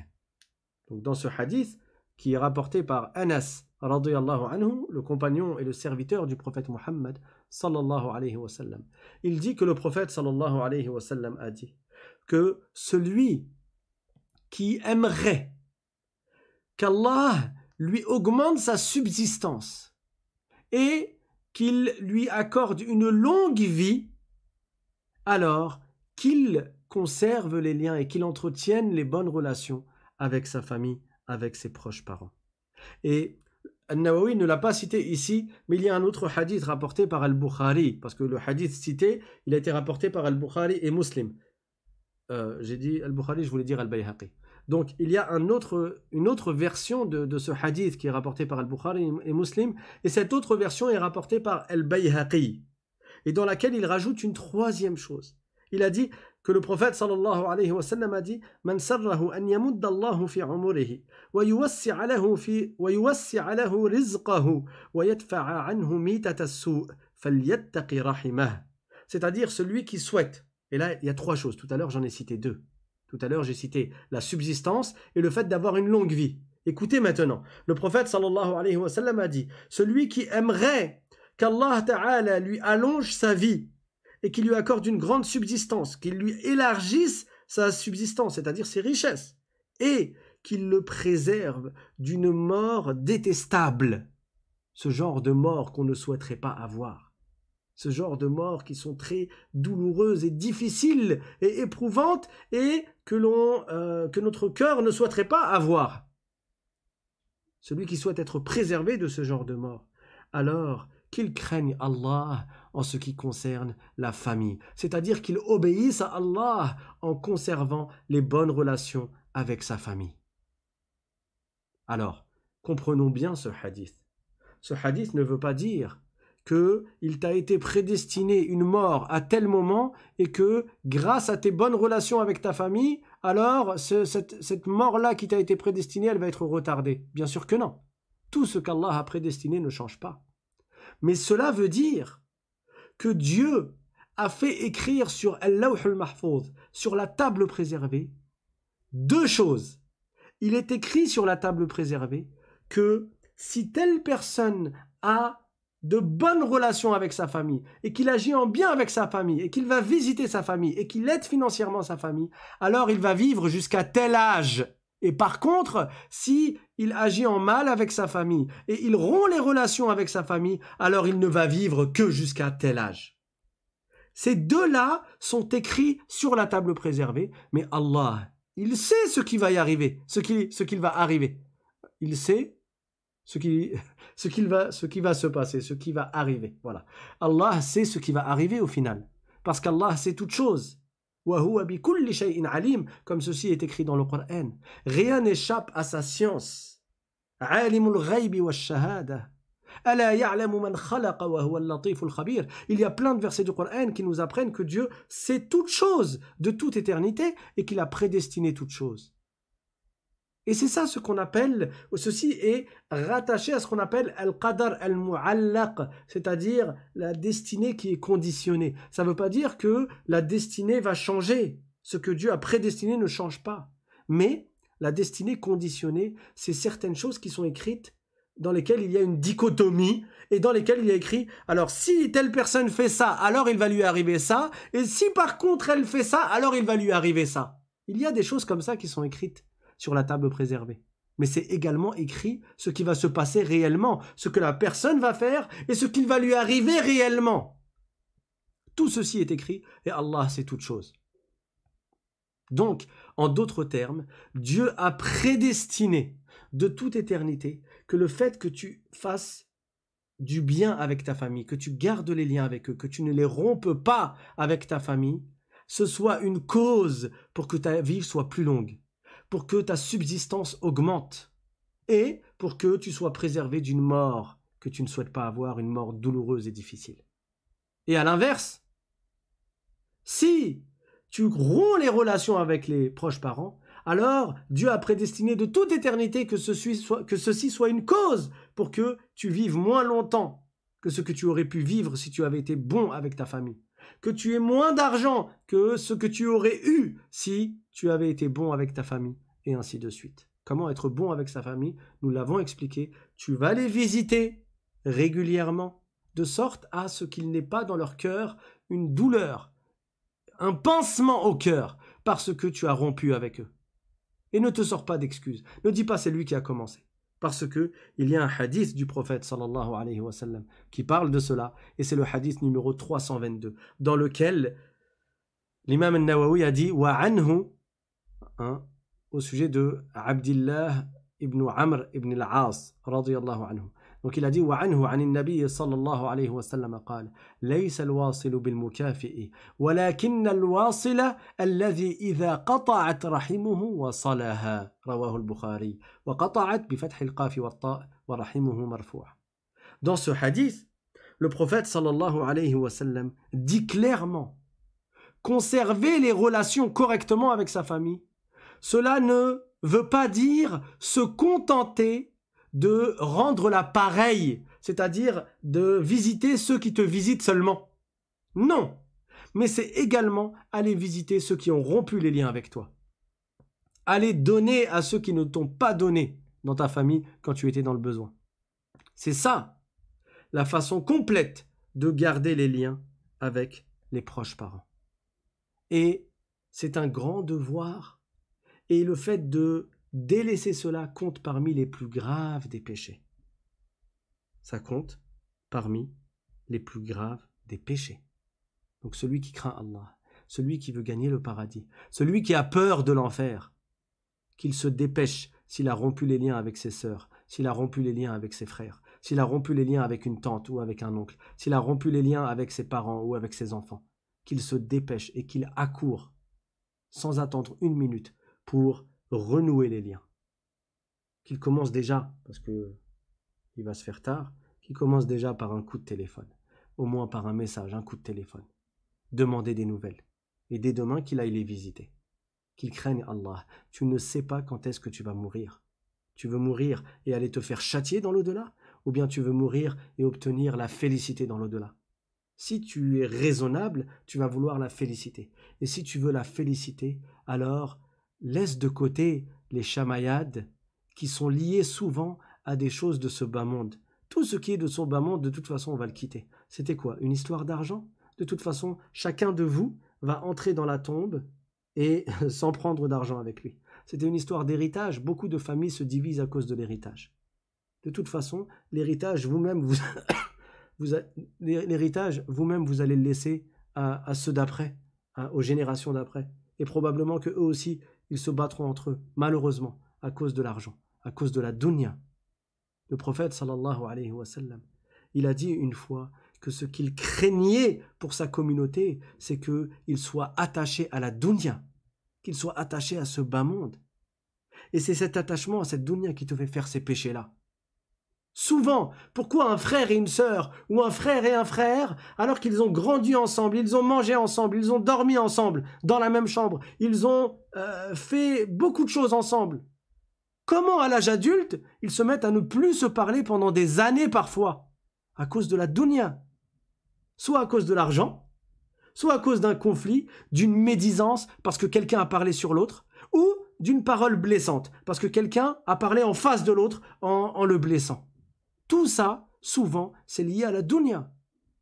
[SPEAKER 1] Donc dans ce hadith qui est rapporté par Anas radiyallahu anhu, le compagnon et le serviteur du prophète Muhammad sallallahu alayhi wa sallam. Il dit que le prophète sallallahu alayhi wa sallam a dit que celui qui aimerait qu'Allah lui augmente sa subsistance et qu'il lui accorde une longue vie, alors qu'il conserve les liens et qu'il entretienne les bonnes relations avec sa famille, avec ses proches parents. Et Al-Nawawi ne l'a pas cité ici, mais il y a un autre hadith rapporté par Al-Bukhari, parce que le hadith cité, il a été rapporté par Al-Bukhari et Muslim. Euh, j'ai dit Al-Bukhari, je voulais dire Al-Bayhaqi. Donc il y a une autre version de, ce hadith qui est rapportée par Al-Bukhari et Muslim, et cette autre version est rapportée par Al-Bayhaqi, et dans laquelle il rajoute une troisième chose. Il a dit que le prophète sallallahu alayhi wa sallam a dit an fi wa fi wa C'est-à-dire celui qui souhaite. Et là, il y a trois choses. Tout à l'heure, j'en ai cité deux. Tout à l'heure, j'ai cité la subsistance et le fait d'avoir une longue vie. Écoutez maintenant, le prophète sallallahu alayhi wa sallam a dit Celui qui aimerait qu'Allah ta'ala lui allonge sa vie et qu'il lui accorde une grande subsistance, qu'il lui élargisse sa subsistance, c'est-à-dire ses richesses, et qu'il le préserve d'une mort détestable, ce genre de mort qu'on ne souhaiterait pas avoir, ce genre de mort qui sont très douloureuses et difficiles et éprouvantes et euh, que, notre cœur ne souhaiterait pas avoir. Celui qui souhaite être préservé de ce genre de mort, alors qu'il craigne Allah en ce qui concerne la famille, c'est-à-dire qu'il obéisse à Allah en conservant les bonnes relations avec sa famille. Alors, comprenons bien ce hadith. Ce hadith ne veut pas dire que il t'a été prédestiné une mort à tel moment et que grâce à tes bonnes relations avec ta famille, alors cette, mort-là qui t'a été prédestinée, elle va être retardée. Bien sûr que non. Tout ce qu'Allah a prédestiné ne change pas. Mais cela veut dire que Dieu a fait écrire sur al sur la table préservée, deux choses. Il est écrit sur la table préservée que si telle personne a de bonnes relations avec sa famille, et qu'il agit en bien avec sa famille, et qu'il va visiter sa famille, et qu'il aide financièrement sa famille, alors il va vivre jusqu'à tel âge. Et par contre, si il agit en mal avec sa famille, et il rompt les relations avec sa famille, alors il ne va vivre que jusqu'à tel âge. Ces deux-là sont écrits sur la table préservée, mais Allah, il sait ce qui va y arriver, ce qui, ce qu'il va arriver. Il sait ce qui, ce, va, ce qui va se passer, ce qui va arriver. Voilà. Allah sait ce qui va arriver au final. Parce qu'Allah sait toute chose. Comme ceci est écrit dans le Coran. Rien n'échappe à sa science. Il y a plein de versets du Coran qui nous apprennent que Dieu sait toute chose de toute éternité et qu'il a prédestiné toute chose. Et c'est ça ce qu'on appelle, ceci est rattaché à ce qu'on appelle al-qadar al-mu'allaq, c'est-à-dire la destinée qui est conditionnée. Ça ne veut pas dire que la destinée va changer. Ce que Dieu a prédestiné ne change pas. Mais la destinée conditionnée, c'est certaines choses qui sont écrites dans lesquelles il y a une dichotomie et dans lesquelles il y a écrit alors si telle personne fait ça, alors il va lui arriver ça, et si par contre elle fait ça, alors il va lui arriver ça. Il y a des choses comme ça qui sont écrites sur la table préservée. Mais c'est également écrit ce qui va se passer réellement, ce que la personne va faire et ce qu'il va lui arriver réellement. Tout ceci est écrit et Allah sait toute chose. Donc, en d'autres termes, Dieu a prédestiné de toute éternité que le fait que tu fasses du bien avec ta famille, que tu gardes les liens avec eux, que tu ne les rompes pas avec ta famille, ce soit une cause pour que ta vie soit plus longue pour que ta subsistance augmente et pour que tu sois préservé d'une mort que tu ne souhaites pas avoir, une mort douloureuse et difficile. Et à l'inverse, si tu romps les relations avec les proches parents, alors Dieu a prédestiné de toute éternité que ceci soit, que ceci soit une cause pour que tu vives moins longtemps que ce que tu aurais pu vivre si tu avais été bon avec ta famille, que tu aies moins d'argent que ce que tu aurais eu si tu avais été bon avec ta famille, et ainsi de suite. Comment être bon avec sa famille Nous l'avons expliqué. Tu vas les visiter régulièrement, de sorte à ce qu'il n'ait pas dans leur cœur une douleur, un pansement au cœur, parce que tu as rompu avec eux. Et ne te sors pas d'excuses. Ne dis pas c'est lui qui a commencé. Parce que il y a un hadith du prophète qui parle de cela. Et c'est le hadith numéro 322, dans lequel l'imam al-Nawawi a dit « Wa anhu hein, au sujet de Abdullah ibn Amr ibn al-As radiyallahu anhu. Donc il a dit wa anhu an an-nabi وعنه عن النبي صلى الله عليه وسلم قال ليس الواصل بالمكافئ ولكن الواصل الذي إذا qata'at رحمه وصلها رواه البخاري وقطعت بفتح القاف والطاء ورحمه مرفوع Dans ce hadith, le prophète sallallahu alayhi wa sallam dit clairement conserver les relations correctement avec sa famille cela ne veut pas dire se contenter de rendre la pareille, c'est-à-dire de visiter ceux qui te visitent seulement. Non, mais c'est également aller visiter ceux qui ont rompu les liens avec toi. Aller donner à ceux qui ne t'ont pas donné dans ta famille quand tu étais dans le besoin. C'est ça, la façon complète de garder les liens avec les proches parents. Et c'est un grand devoir et le fait de délaisser cela compte parmi les plus graves des péchés. Ça compte parmi les plus graves des péchés. Donc celui qui craint Allah, celui qui veut gagner le paradis, celui qui a peur de l'enfer, qu'il se dépêche s'il a rompu les liens avec ses sœurs, s'il a rompu les liens avec ses frères, s'il a rompu les liens avec une tante ou avec un oncle, s'il a rompu les liens avec ses parents ou avec ses enfants, qu'il se dépêche et qu'il accourt sans attendre une minute pour renouer les liens. Qu'il commence déjà, parce que il va se faire tard, qu'il commence déjà par un coup de téléphone, au moins par un message, un coup de téléphone. Demander des nouvelles. Et dès demain qu'il aille les visiter. Qu'il craigne Allah. Tu ne sais pas quand est-ce que tu vas mourir. Tu veux mourir et aller te faire châtier dans l'au-delà Ou bien tu veux mourir et obtenir la félicité dans l'au-delà Si tu es raisonnable, tu vas vouloir la félicité. Et si tu veux la félicité, alors laisse de côté les chamayades qui sont liées souvent à des choses de ce bas monde. Tout ce qui est de ce bas monde, de toute façon, on va le quitter. C'était quoi Une histoire d'argent De toute façon, chacun de vous va entrer dans la tombe et sans prendre d'argent avec lui. C'était une histoire d'héritage. Beaucoup de familles se divisent à cause de l'héritage. De toute façon, l'héritage vous-même, vous, l'héritage vous-même, vous allez le laisser à, ceux d'après, hein, aux générations d'après, et probablement que eux aussi, ils se battront entre eux, malheureusement, à cause de l'argent, à cause de la dunya. Le prophète sallallahu alayhi wa sallam, il a dit une fois que ce qu'il craignait pour sa communauté, c'est qu'il soit attaché à la dunya, qu'il soit attaché à ce bas monde. Et c'est cet attachement à cette dunya qui te fait faire ces péchés-là. Souvent, pourquoi un frère et une sœur, ou un frère et un frère, alors qu'ils ont grandi ensemble, ils ont mangé ensemble, ils ont dormi ensemble, dans la même chambre, ils ont euh, fait beaucoup de choses ensemble Comment à l'âge adulte, ils se mettent à ne plus se parler pendant des années parfois À cause de la dounia. Soit à cause de l'argent, soit à cause d'un conflit, d'une médisance parce que quelqu'un a parlé sur l'autre, ou d'une parole blessante parce que quelqu'un a parlé en face de l'autre en le blessant. Tout ça, souvent, c'est lié à la dunya.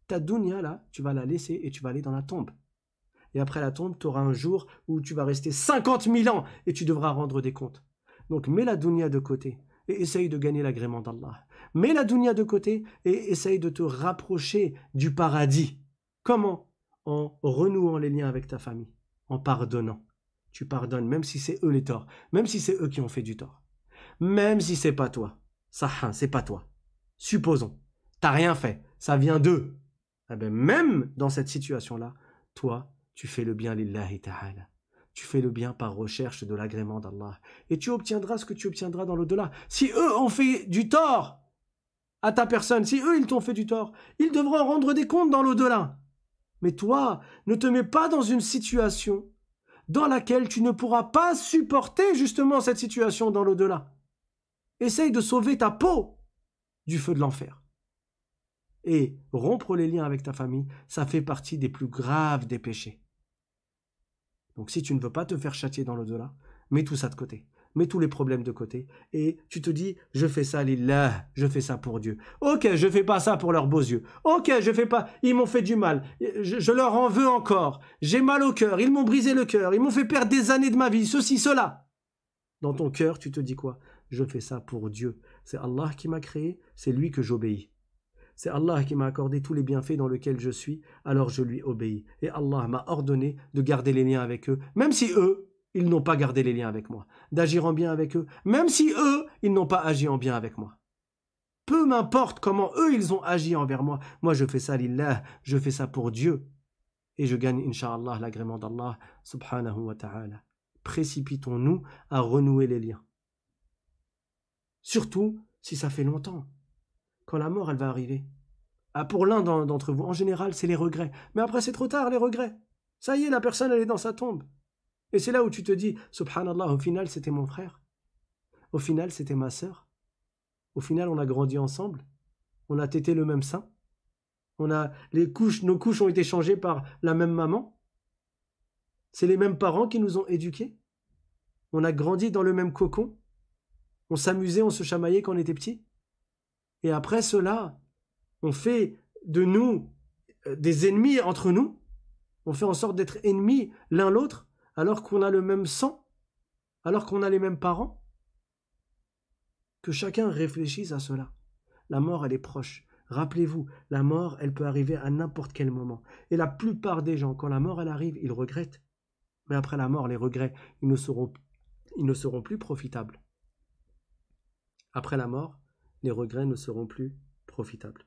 [SPEAKER 1] Ta dunya, là, tu vas la laisser et tu vas aller dans la tombe. Et après la tombe, tu auras un jour où tu vas rester 50 000 ans et tu devras rendre des comptes. Donc mets la dunya de côté et essaye de gagner l'agrément d'Allah. Mets la dunya de côté et essaye de te rapprocher du paradis. Comment En renouant les liens avec ta famille, en pardonnant. Tu pardonnes même si c'est eux les torts, même si c'est eux qui ont fait du tort. Même si c'est pas toi. Sahin, c'est pas toi. Supposons, t'as rien fait, ça vient d'eux. Eh ben, même dans cette situation-là, toi, tu fais le bien lillahi ta'ala. Tu fais le bien par recherche de l'agrément d'Allah. Et tu obtiendras ce que tu obtiendras dans l'au-delà. Si eux ont fait du tort à ta personne, si eux ils t'ont fait du tort, ils devront rendre des comptes dans l'au-delà. Mais toi, ne te mets pas dans une situation dans laquelle tu ne pourras pas supporter justement cette situation dans l'au-delà. Essaye de sauver ta peau du feu de l'enfer. Et rompre les liens avec ta famille, ça fait partie des plus graves des péchés. Donc si tu ne veux pas te faire châtier dans l'au-delà, mets tout ça de côté. Mets tous les problèmes de côté. Et tu te dis, je fais ça, là, je fais ça pour Dieu. Ok, je fais pas ça pour leurs beaux yeux. Ok, je fais pas, ils m'ont fait du mal. Je, je leur en veux encore. J'ai mal au cœur. Ils m'ont brisé le cœur. Ils m'ont fait perdre des années de ma vie. Ceci, cela. Dans ton cœur, tu te dis quoi je fais ça pour Dieu. C'est Allah qui m'a créé, c'est lui que j'obéis. C'est Allah qui m'a accordé tous les bienfaits dans lesquels je suis, alors je lui obéis. Et Allah m'a ordonné de garder les liens avec eux, même si eux, ils n'ont pas gardé les liens avec moi. D'agir en bien avec eux, même si eux, ils n'ont pas agi en bien avec moi. Peu m'importe comment eux, ils ont agi envers moi. Moi, je fais ça lillah, je fais ça pour Dieu. Et je gagne, inshallah l'agrément d'Allah, subhanahu wa ta'ala. Précipitons-nous à renouer les liens. Surtout si ça fait longtemps. Quand la mort, elle va arriver. Ah, pour l'un d'entre vous, en général, c'est les regrets. Mais après, c'est trop tard, les regrets. Ça y est, la personne, elle est dans sa tombe. Et c'est là où tu te dis, subhanallah, au final, c'était mon frère. Au final, c'était ma sœur. Au final, on a grandi ensemble. On a têté le même sein. On a les couches, nos couches ont été changées par la même maman. C'est les mêmes parents qui nous ont éduqués. On a grandi dans le même cocon. On s'amusait, on se chamaillait quand on était petit. Et après cela, on fait de nous euh, des ennemis entre nous. On fait en sorte d'être ennemis l'un l'autre, alors qu'on a le même sang, alors qu'on a les mêmes parents. Que chacun réfléchisse à cela. La mort, elle est proche. Rappelez-vous, la mort, elle peut arriver à n'importe quel moment. Et la plupart des gens, quand la mort, elle arrive, ils regrettent. Mais après la mort, les regrets, ils ne seront, ils ne seront plus profitables. Après la mort, les regrets ne seront plus profitables.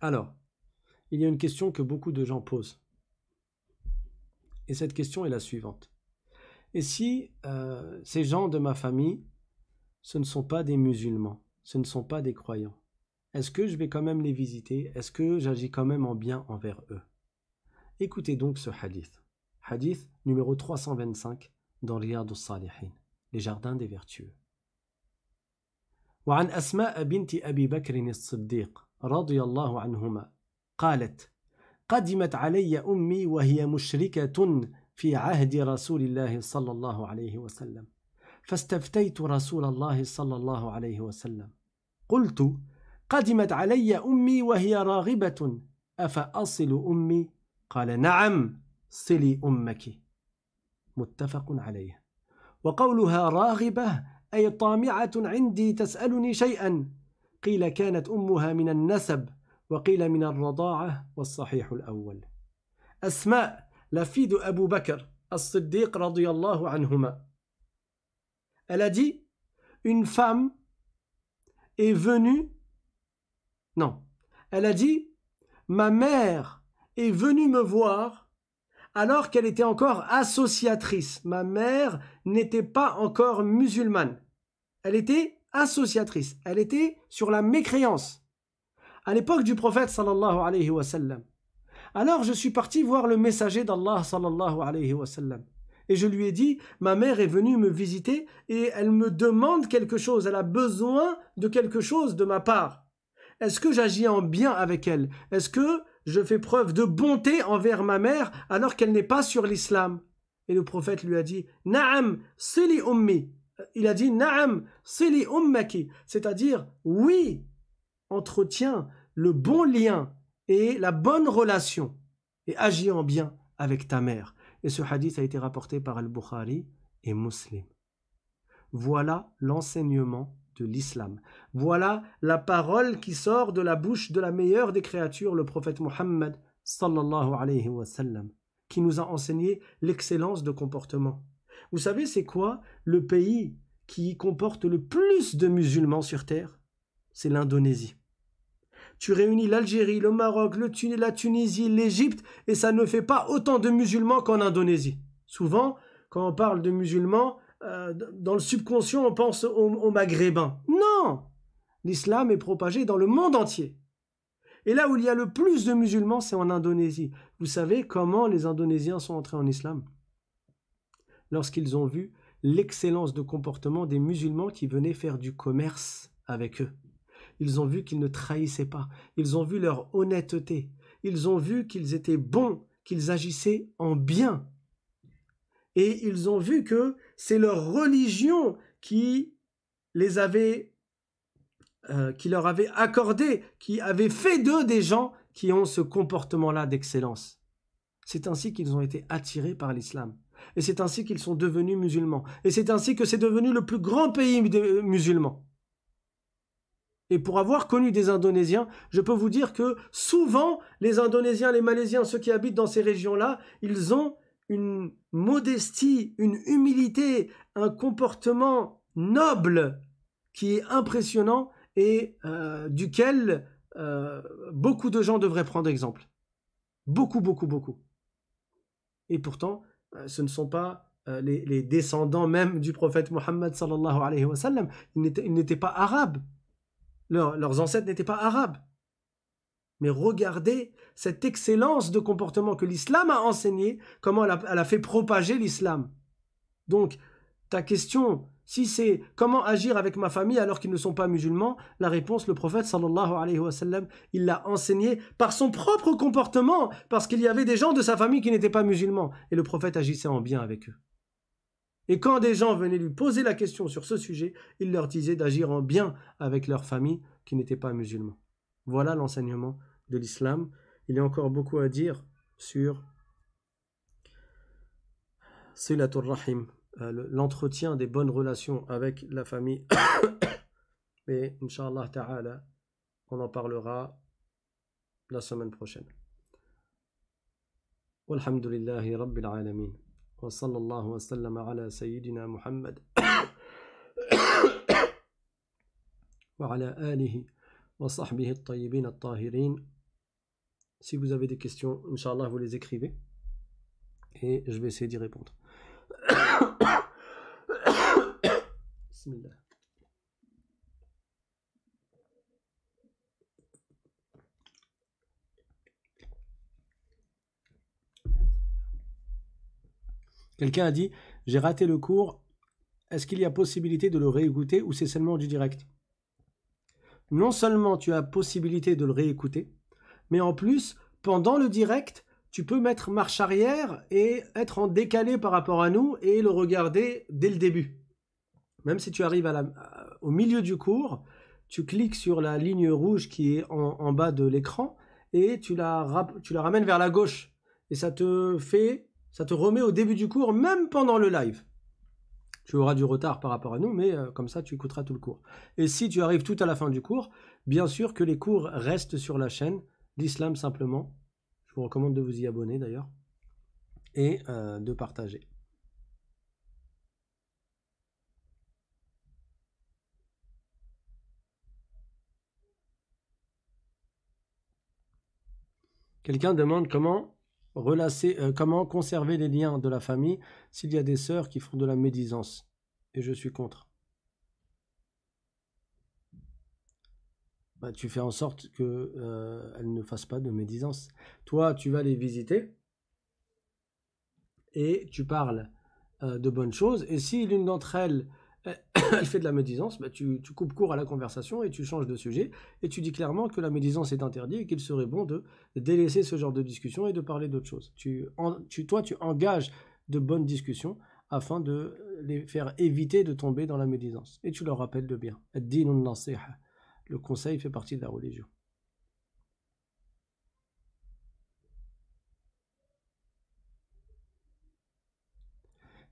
[SPEAKER 1] Alors, il y a une question que beaucoup de gens posent. Et cette question est la suivante. Et si euh, ces gens de ma famille, ce ne sont pas des musulmans, ce ne sont pas des croyants, est-ce que je vais quand même les visiter Est-ce que j'agis quand même en bien envers eux Écoutez donc ce hadith. Hadith numéro 325 dans Riyad al-Salihin. les jardins des vertueux. وعن أسماء بنت أبي بكر الصديق رضي الله عنهما قالت قدمت علي أمي وهي مشركة في عهد رسول الله صلى الله عليه وسلم فاستفتيت رسول الله صلى الله عليه وسلم قلت قدمت علي أمي وهي راغبة أفأصل أمي؟ قال نعم صلي أمك متفق عليه وقولها راغبة أي طامعة عندي تسألني شيئا قيل كانت أمها من النسب وقيل من الرضاعة والصحيح الأول أسماء لفيد أبو بكر الصديق رضي الله عنهما Elle a dit Une femme est venue. Non. Elle a dit Ma mère est venue me voir alors qu'elle était encore associatrice. Ma mère n'était pas encore musulmane. Elle était associatrice. Elle était sur la mécréance. À l'époque du prophète sallallahu alayhi wa sallam. Alors je suis parti voir le messager d'Allah sallallahu alayhi wa sallam. Et je lui ai dit, ma mère est venue me visiter et elle me demande quelque chose, elle a besoin de quelque chose de ma part. Est-ce que j'agis en bien avec elle Est-ce que je fais preuve de bonté envers ma mère alors qu'elle n'est pas sur l'islam. Et le prophète lui a dit Naam, sili ummi. Il a dit Naam, sili ummaki. C'est-à-dire, oui, entretiens le bon lien et la bonne relation et agis en bien avec ta mère. Et ce hadith a été rapporté par Al-Bukhari et Muslim. Voilà l'enseignement de l'islam. Voilà la parole qui sort de la bouche de la meilleure des créatures, le prophète Mohammed qui nous a enseigné l'excellence de comportement. Vous savez, c'est quoi le pays qui comporte le plus de musulmans sur Terre C'est l'Indonésie. Tu réunis l'Algérie, le Maroc, la Tunisie, l'Égypte, et ça ne fait pas autant de musulmans qu'en Indonésie. Souvent, quand on parle de musulmans, euh, dans le subconscient, on pense aux, aux Maghrébins. Non L'islam est propagé dans le monde entier. Et là où il y a le plus de musulmans, c'est en Indonésie. Vous savez comment les Indonésiens sont entrés en islam Lorsqu'ils ont vu l'excellence de comportement des musulmans qui venaient faire du commerce avec eux. Ils ont vu qu'ils ne trahissaient pas. Ils ont vu leur honnêteté. Ils ont vu qu'ils étaient bons, qu'ils agissaient en bien. Et ils ont vu que c'est leur religion qui les avait, euh, qui leur avait accordé, qui avait fait d'eux des gens qui ont ce comportement-là d'excellence. C'est ainsi qu'ils ont été attirés par l'islam. Et c'est ainsi qu'ils sont devenus musulmans. Et c'est ainsi que c'est devenu le plus grand pays musulman. Et pour avoir connu des Indonésiens, je peux vous dire que souvent, les Indonésiens, les Malaisiens, ceux qui habitent dans ces régions-là, ils ont une modestie, une humilité, un comportement noble qui est impressionnant et euh, duquel euh, beaucoup de gens devraient prendre exemple. Beaucoup, beaucoup, beaucoup. Et pourtant, euh, ce ne sont pas les, descendants même du prophète Mohammed sallallahu alayhi wa Ils n'étaient pas arabes. leurs ancêtres n'étaient pas arabes. Mais regardez cette excellence de comportement que l'islam a enseigné, comment elle a, fait propager l'islam. Donc, ta question, si c'est comment agir avec ma famille alors qu'ils ne sont pas musulmans, la réponse, le prophète sallallahu alayhi wa sallam, il l'a enseigné par son propre comportement, parce qu'il y avait des gens de sa famille qui n'étaient pas musulmans, et le prophète agissait en bien avec eux. Et quand des gens venaient lui poser la question sur ce sujet, il leur disait d'agir en bien avec leur famille qui n'était pas musulmans. Voilà l'enseignement de l'islam. Il y a encore beaucoup à dire sur Silatul Rahim, euh, l'entretien des bonnes relations avec la famille. Mais Inch'Allah Ta'ala, on en parlera la semaine prochaine. والحمد لله رب العالمين وصلى الله وسلم على سيدنا محمد وعلى آله وصحبه الطيبين الطاهرين si vous avez des questions, Inch'Allah, vous les écrivez. Et je vais essayer d'y répondre. Quelqu'un a dit J'ai raté le cours. Est-ce qu'il y a possibilité de le réécouter ou c'est seulement du direct Non seulement tu as possibilité de le réécouter, mais en plus, pendant le direct, tu peux mettre marche arrière et être en décalé par rapport à nous et le regarder dès le début. Même si tu arrives euh, au milieu du cours, tu cliques sur la ligne rouge qui est en, bas de l'écran et tu la, tu la ramènes vers la gauche. Et ça te fait, ça te remet au début du cours, même pendant le live. Tu auras du retard par rapport à nous, mais euh, comme ça, tu écouteras tout le cours. Et si tu arrives tout à la fin du cours, bien sûr que les cours restent sur la chaîne l'islam simplement. Je vous recommande de vous y abonner d'ailleurs et euh, de partager. Quelqu'un demande comment relasser, euh, comment conserver les liens de la famille s'il y a des sœurs qui font de la médisance. Et je suis contre. Bah, tu fais en sorte que euh, ne fassent pas de médisance. Toi, tu vas les visiter et tu parles euh, de bonnes choses. Et si l'une d'entre elles elle fait de la médisance, bah, tu, coupes court à la conversation et tu changes de sujet et tu dis clairement que la médisance est interdite et qu'il serait bon de délaisser ce genre de discussion et de parler d'autre chose. Tu, tu, toi, tu engages de bonnes discussions afin de les faire éviter de tomber dans la médisance. Et tu leur rappelles de bien. Ad-dinun nasiha le conseil fait partie de la religion.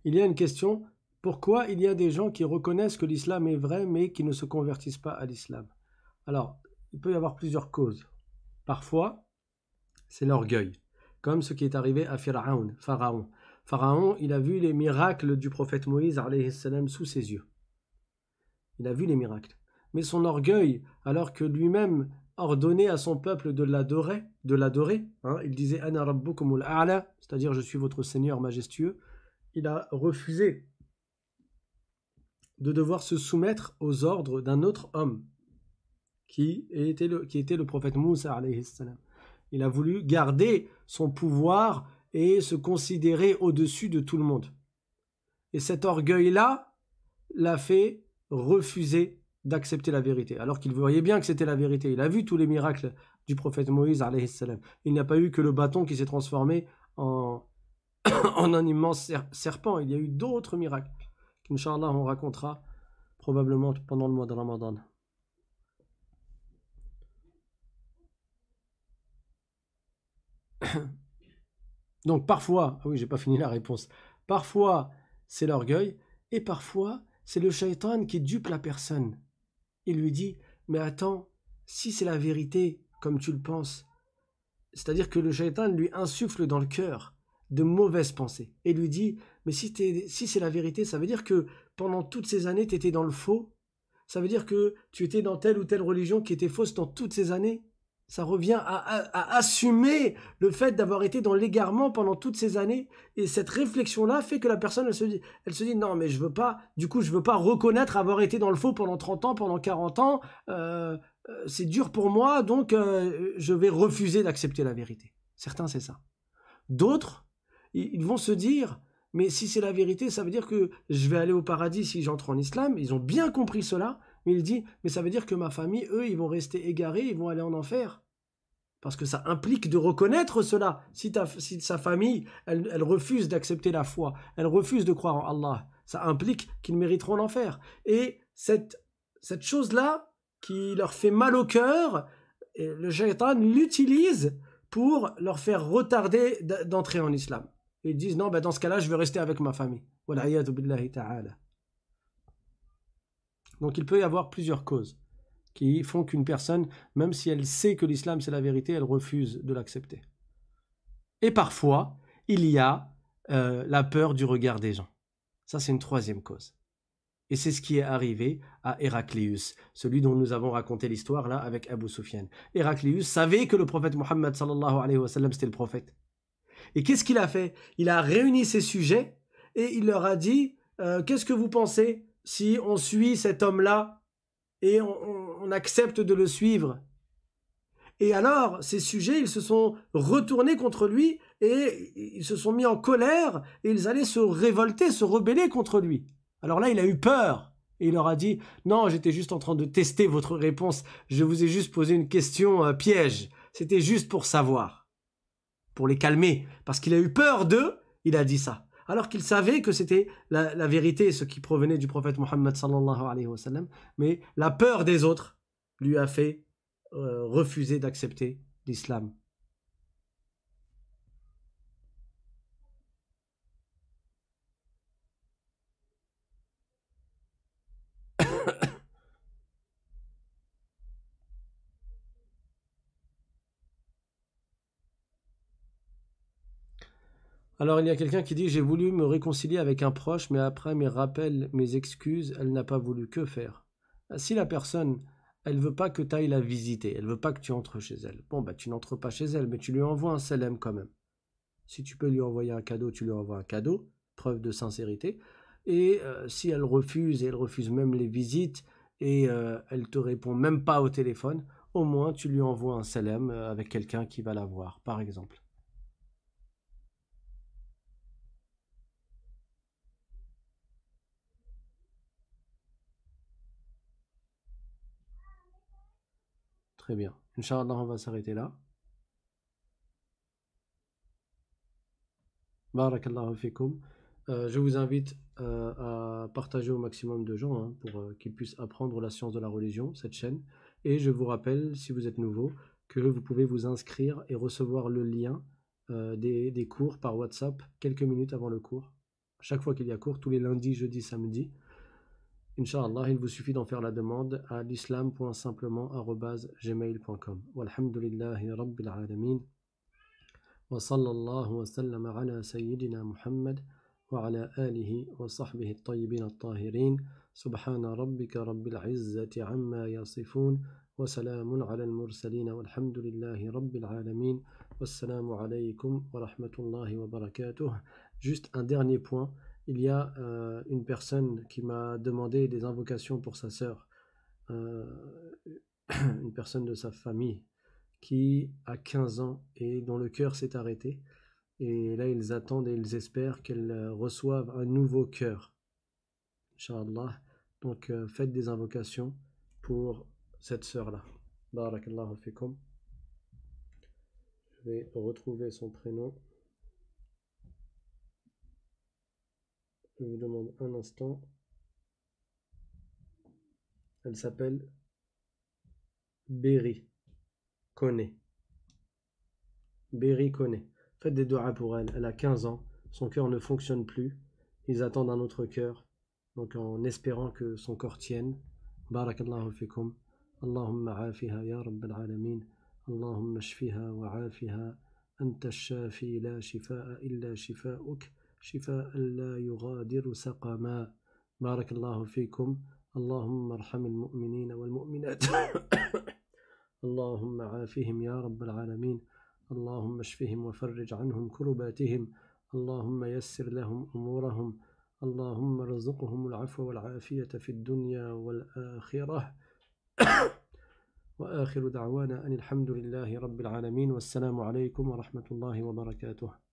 [SPEAKER 1] Il y a une question, pourquoi il y a des gens qui reconnaissent que l'islam est vrai mais qui ne se convertissent pas à l'islam Alors, il peut y avoir plusieurs causes. Parfois, c'est l'orgueil, comme ce qui est arrivé à Pharaon. Pharaon, Pharaon il a vu les miracles du prophète Moïse sous ses yeux. Il a vu les miracles mais son orgueil, alors que lui-même ordonnait à son peuple de l'adorer, de l'adorer. Hein, il disait Ana c'est-à-dire je suis votre Seigneur majestueux. Il a refusé de devoir se soumettre aux ordres d'un autre homme qui était le, qui était le prophète Moussa Il a voulu garder son pouvoir et se considérer au-dessus de tout le monde. Et cet orgueil-là l'a fait refuser d'accepter la vérité, alors qu'il voyait bien que c'était la vérité. Il a vu tous les miracles du prophète Moïse, il n'a pas eu que le bâton qui s'est transformé en, en un immense serpent, il y a eu d'autres miracles qu'Inch'Allah on racontera probablement pendant le mois de Ramadan. Donc parfois, ah oui, j'ai pas fini la réponse. Parfois, c'est l'orgueil et parfois, c'est le shaitan qui dupe la personne il lui dit Mais attends, si c'est la vérité, comme tu le penses, c'est-à-dire que le shaitan lui insuffle dans le cœur de mauvaises pensées et lui dit Mais si, si c'est la vérité, ça veut dire que pendant toutes ces années, tu étais dans le faux, ça veut dire que tu étais dans telle ou telle religion qui était fausse dans toutes ces années, ça revient à, assumer le fait d'avoir été dans l'égarement pendant toutes ces années. Et cette réflexion-là fait que la personne, elle se dit, elle se dit non, mais je veux pas, du coup, je veux pas reconnaître avoir été dans le faux pendant 30 ans, pendant 40 ans. Euh, euh, c'est dur pour moi, donc euh, je vais refuser d'accepter la vérité. Certains, c'est ça. D'autres, ils vont se dire, mais si c'est la vérité, ça veut dire que je vais aller au paradis si j'entre en islam. Ils ont bien compris cela, mais il dit, mais ça veut dire que ma famille, eux, ils vont rester égarés, ils vont aller en enfer. Parce que ça implique de reconnaître cela. Si, ta, sa famille, elle, refuse d'accepter la foi, elle refuse de croire en Allah, ça implique qu'ils mériteront l'enfer. Et cette, chose-là, qui leur fait mal au cœur, le shaitan l'utilise pour leur faire retarder d'entrer en islam. Ils disent, non, ben dans ce cas-là, je veux rester avec ma famille. Voilà, ta'ala. Donc il peut y avoir plusieurs causes qui font qu'une personne, même si elle sait que l'islam c'est la vérité, elle refuse de l'accepter. Et parfois, il y a euh, la peur du regard des gens. Ça, c'est une troisième cause. Et c'est ce qui est arrivé à Héraclius, celui dont nous avons raconté l'histoire là avec Abu Sufyan. Héraclius savait que le prophète Mohammed sallallahu alayhi wa sallam c'était le prophète. Et qu'est-ce qu'il a fait Il a réuni ses sujets et il leur a dit euh, Qu'est-ce que vous pensez si on suit cet homme-là et on, accepte de le suivre. Et alors, ces sujets, ils se sont retournés contre lui et ils se sont mis en colère et ils allaient se révolter, se rebeller contre lui. Alors là, il a eu peur. Et il leur a dit, non, j'étais juste en train de tester votre réponse. Je vous ai juste posé une question euh, piège. C'était juste pour savoir. Pour les calmer. Parce qu'il a eu peur d'eux, il a dit ça alors qu'il savait que c'était la, vérité, ce qui provenait du prophète Mohammed sallallahu alayhi wa sallam, mais la peur des autres lui a fait euh, refuser d'accepter l'islam Alors il y a quelqu'un qui dit j'ai voulu me réconcilier avec un proche, mais après mes rappels, mes excuses, elle n'a pas voulu que faire. Si la personne, elle veut pas que tu ailles la visiter, elle veut pas que tu entres chez elle. Bon bah tu n'entres pas chez elle, mais tu lui envoies un salam quand même. Si tu peux lui envoyer un cadeau, tu lui envoies un cadeau, preuve de sincérité. Et euh, si elle refuse, et elle refuse même les visites, et euh, elle te répond même pas au téléphone, au moins tu lui envoies un salam euh, avec quelqu'un qui va la voir, par exemple. Très bien. Inch'Allah, on va s'arrêter là. Barakallahu fikum. Euh, je vous invite euh, à partager au maximum de gens hein, pour euh, qu'ils puissent apprendre la science de la religion, cette chaîne. Et je vous rappelle, si vous êtes nouveau, que vous pouvez vous inscrire et recevoir le lien des, des cours par WhatsApp quelques minutes avant le cours. Chaque fois qu'il y a cours, tous les lundis, jeudis, samedis. Inch'Allah, il vous suffit d'en faire la demande à l'islam.simplement.gmail.com. Walhamdulillahi Rabbil Alameen. Wa sallallahu wa sallam ala Sayyidina Muhammad wa ala alihi wa sahbihi al-tayyibin al-tahirin. Subhana rabbika rabbil izzati amma yasifun. Wa salamun ala al-mursalin. Walhamdulillahi Rabbil Alameen. Wassalamu alaykum wa rahmatullahi wa barakatuh. Juste un dernier point il y a euh, une personne qui m'a demandé des invocations pour sa sœur, euh, une personne de sa famille qui a 15 ans et dont le cœur s'est arrêté. Et là, ils attendent et ils espèrent qu'elle euh, reçoive un nouveau cœur. Inch'Allah. Donc, faites des invocations pour cette sœur-là. Barakallahu fikum. Je vais retrouver son prénom. Je vous demande un instant. Elle s'appelle Berry Kone Berry Kone Faites des doigts pour elle. Elle a 15 ans. Son cœur ne fonctionne plus. Ils attendent un autre cœur. Donc en espérant que son corps tienne. Barakallahu fikum. Allahumma afiha ya rabbil alamin. Allahumma shfiha wa Anta sha'fi la la illa Illa shifa. شفاء لا يغادر سقما بارك الله فيكم اللهم ارحم المؤمنين والمؤمنات اللهم عافهم يا رب العالمين اللهم اشفهم وفرج عنهم كرباتهم اللهم يسر لهم أمورهم اللهم ارزقهم العفو والعافية في الدنيا والآخرة وآخر دعوانا أن الحمد لله رب العالمين والسلام عليكم ورحمة الله وبركاته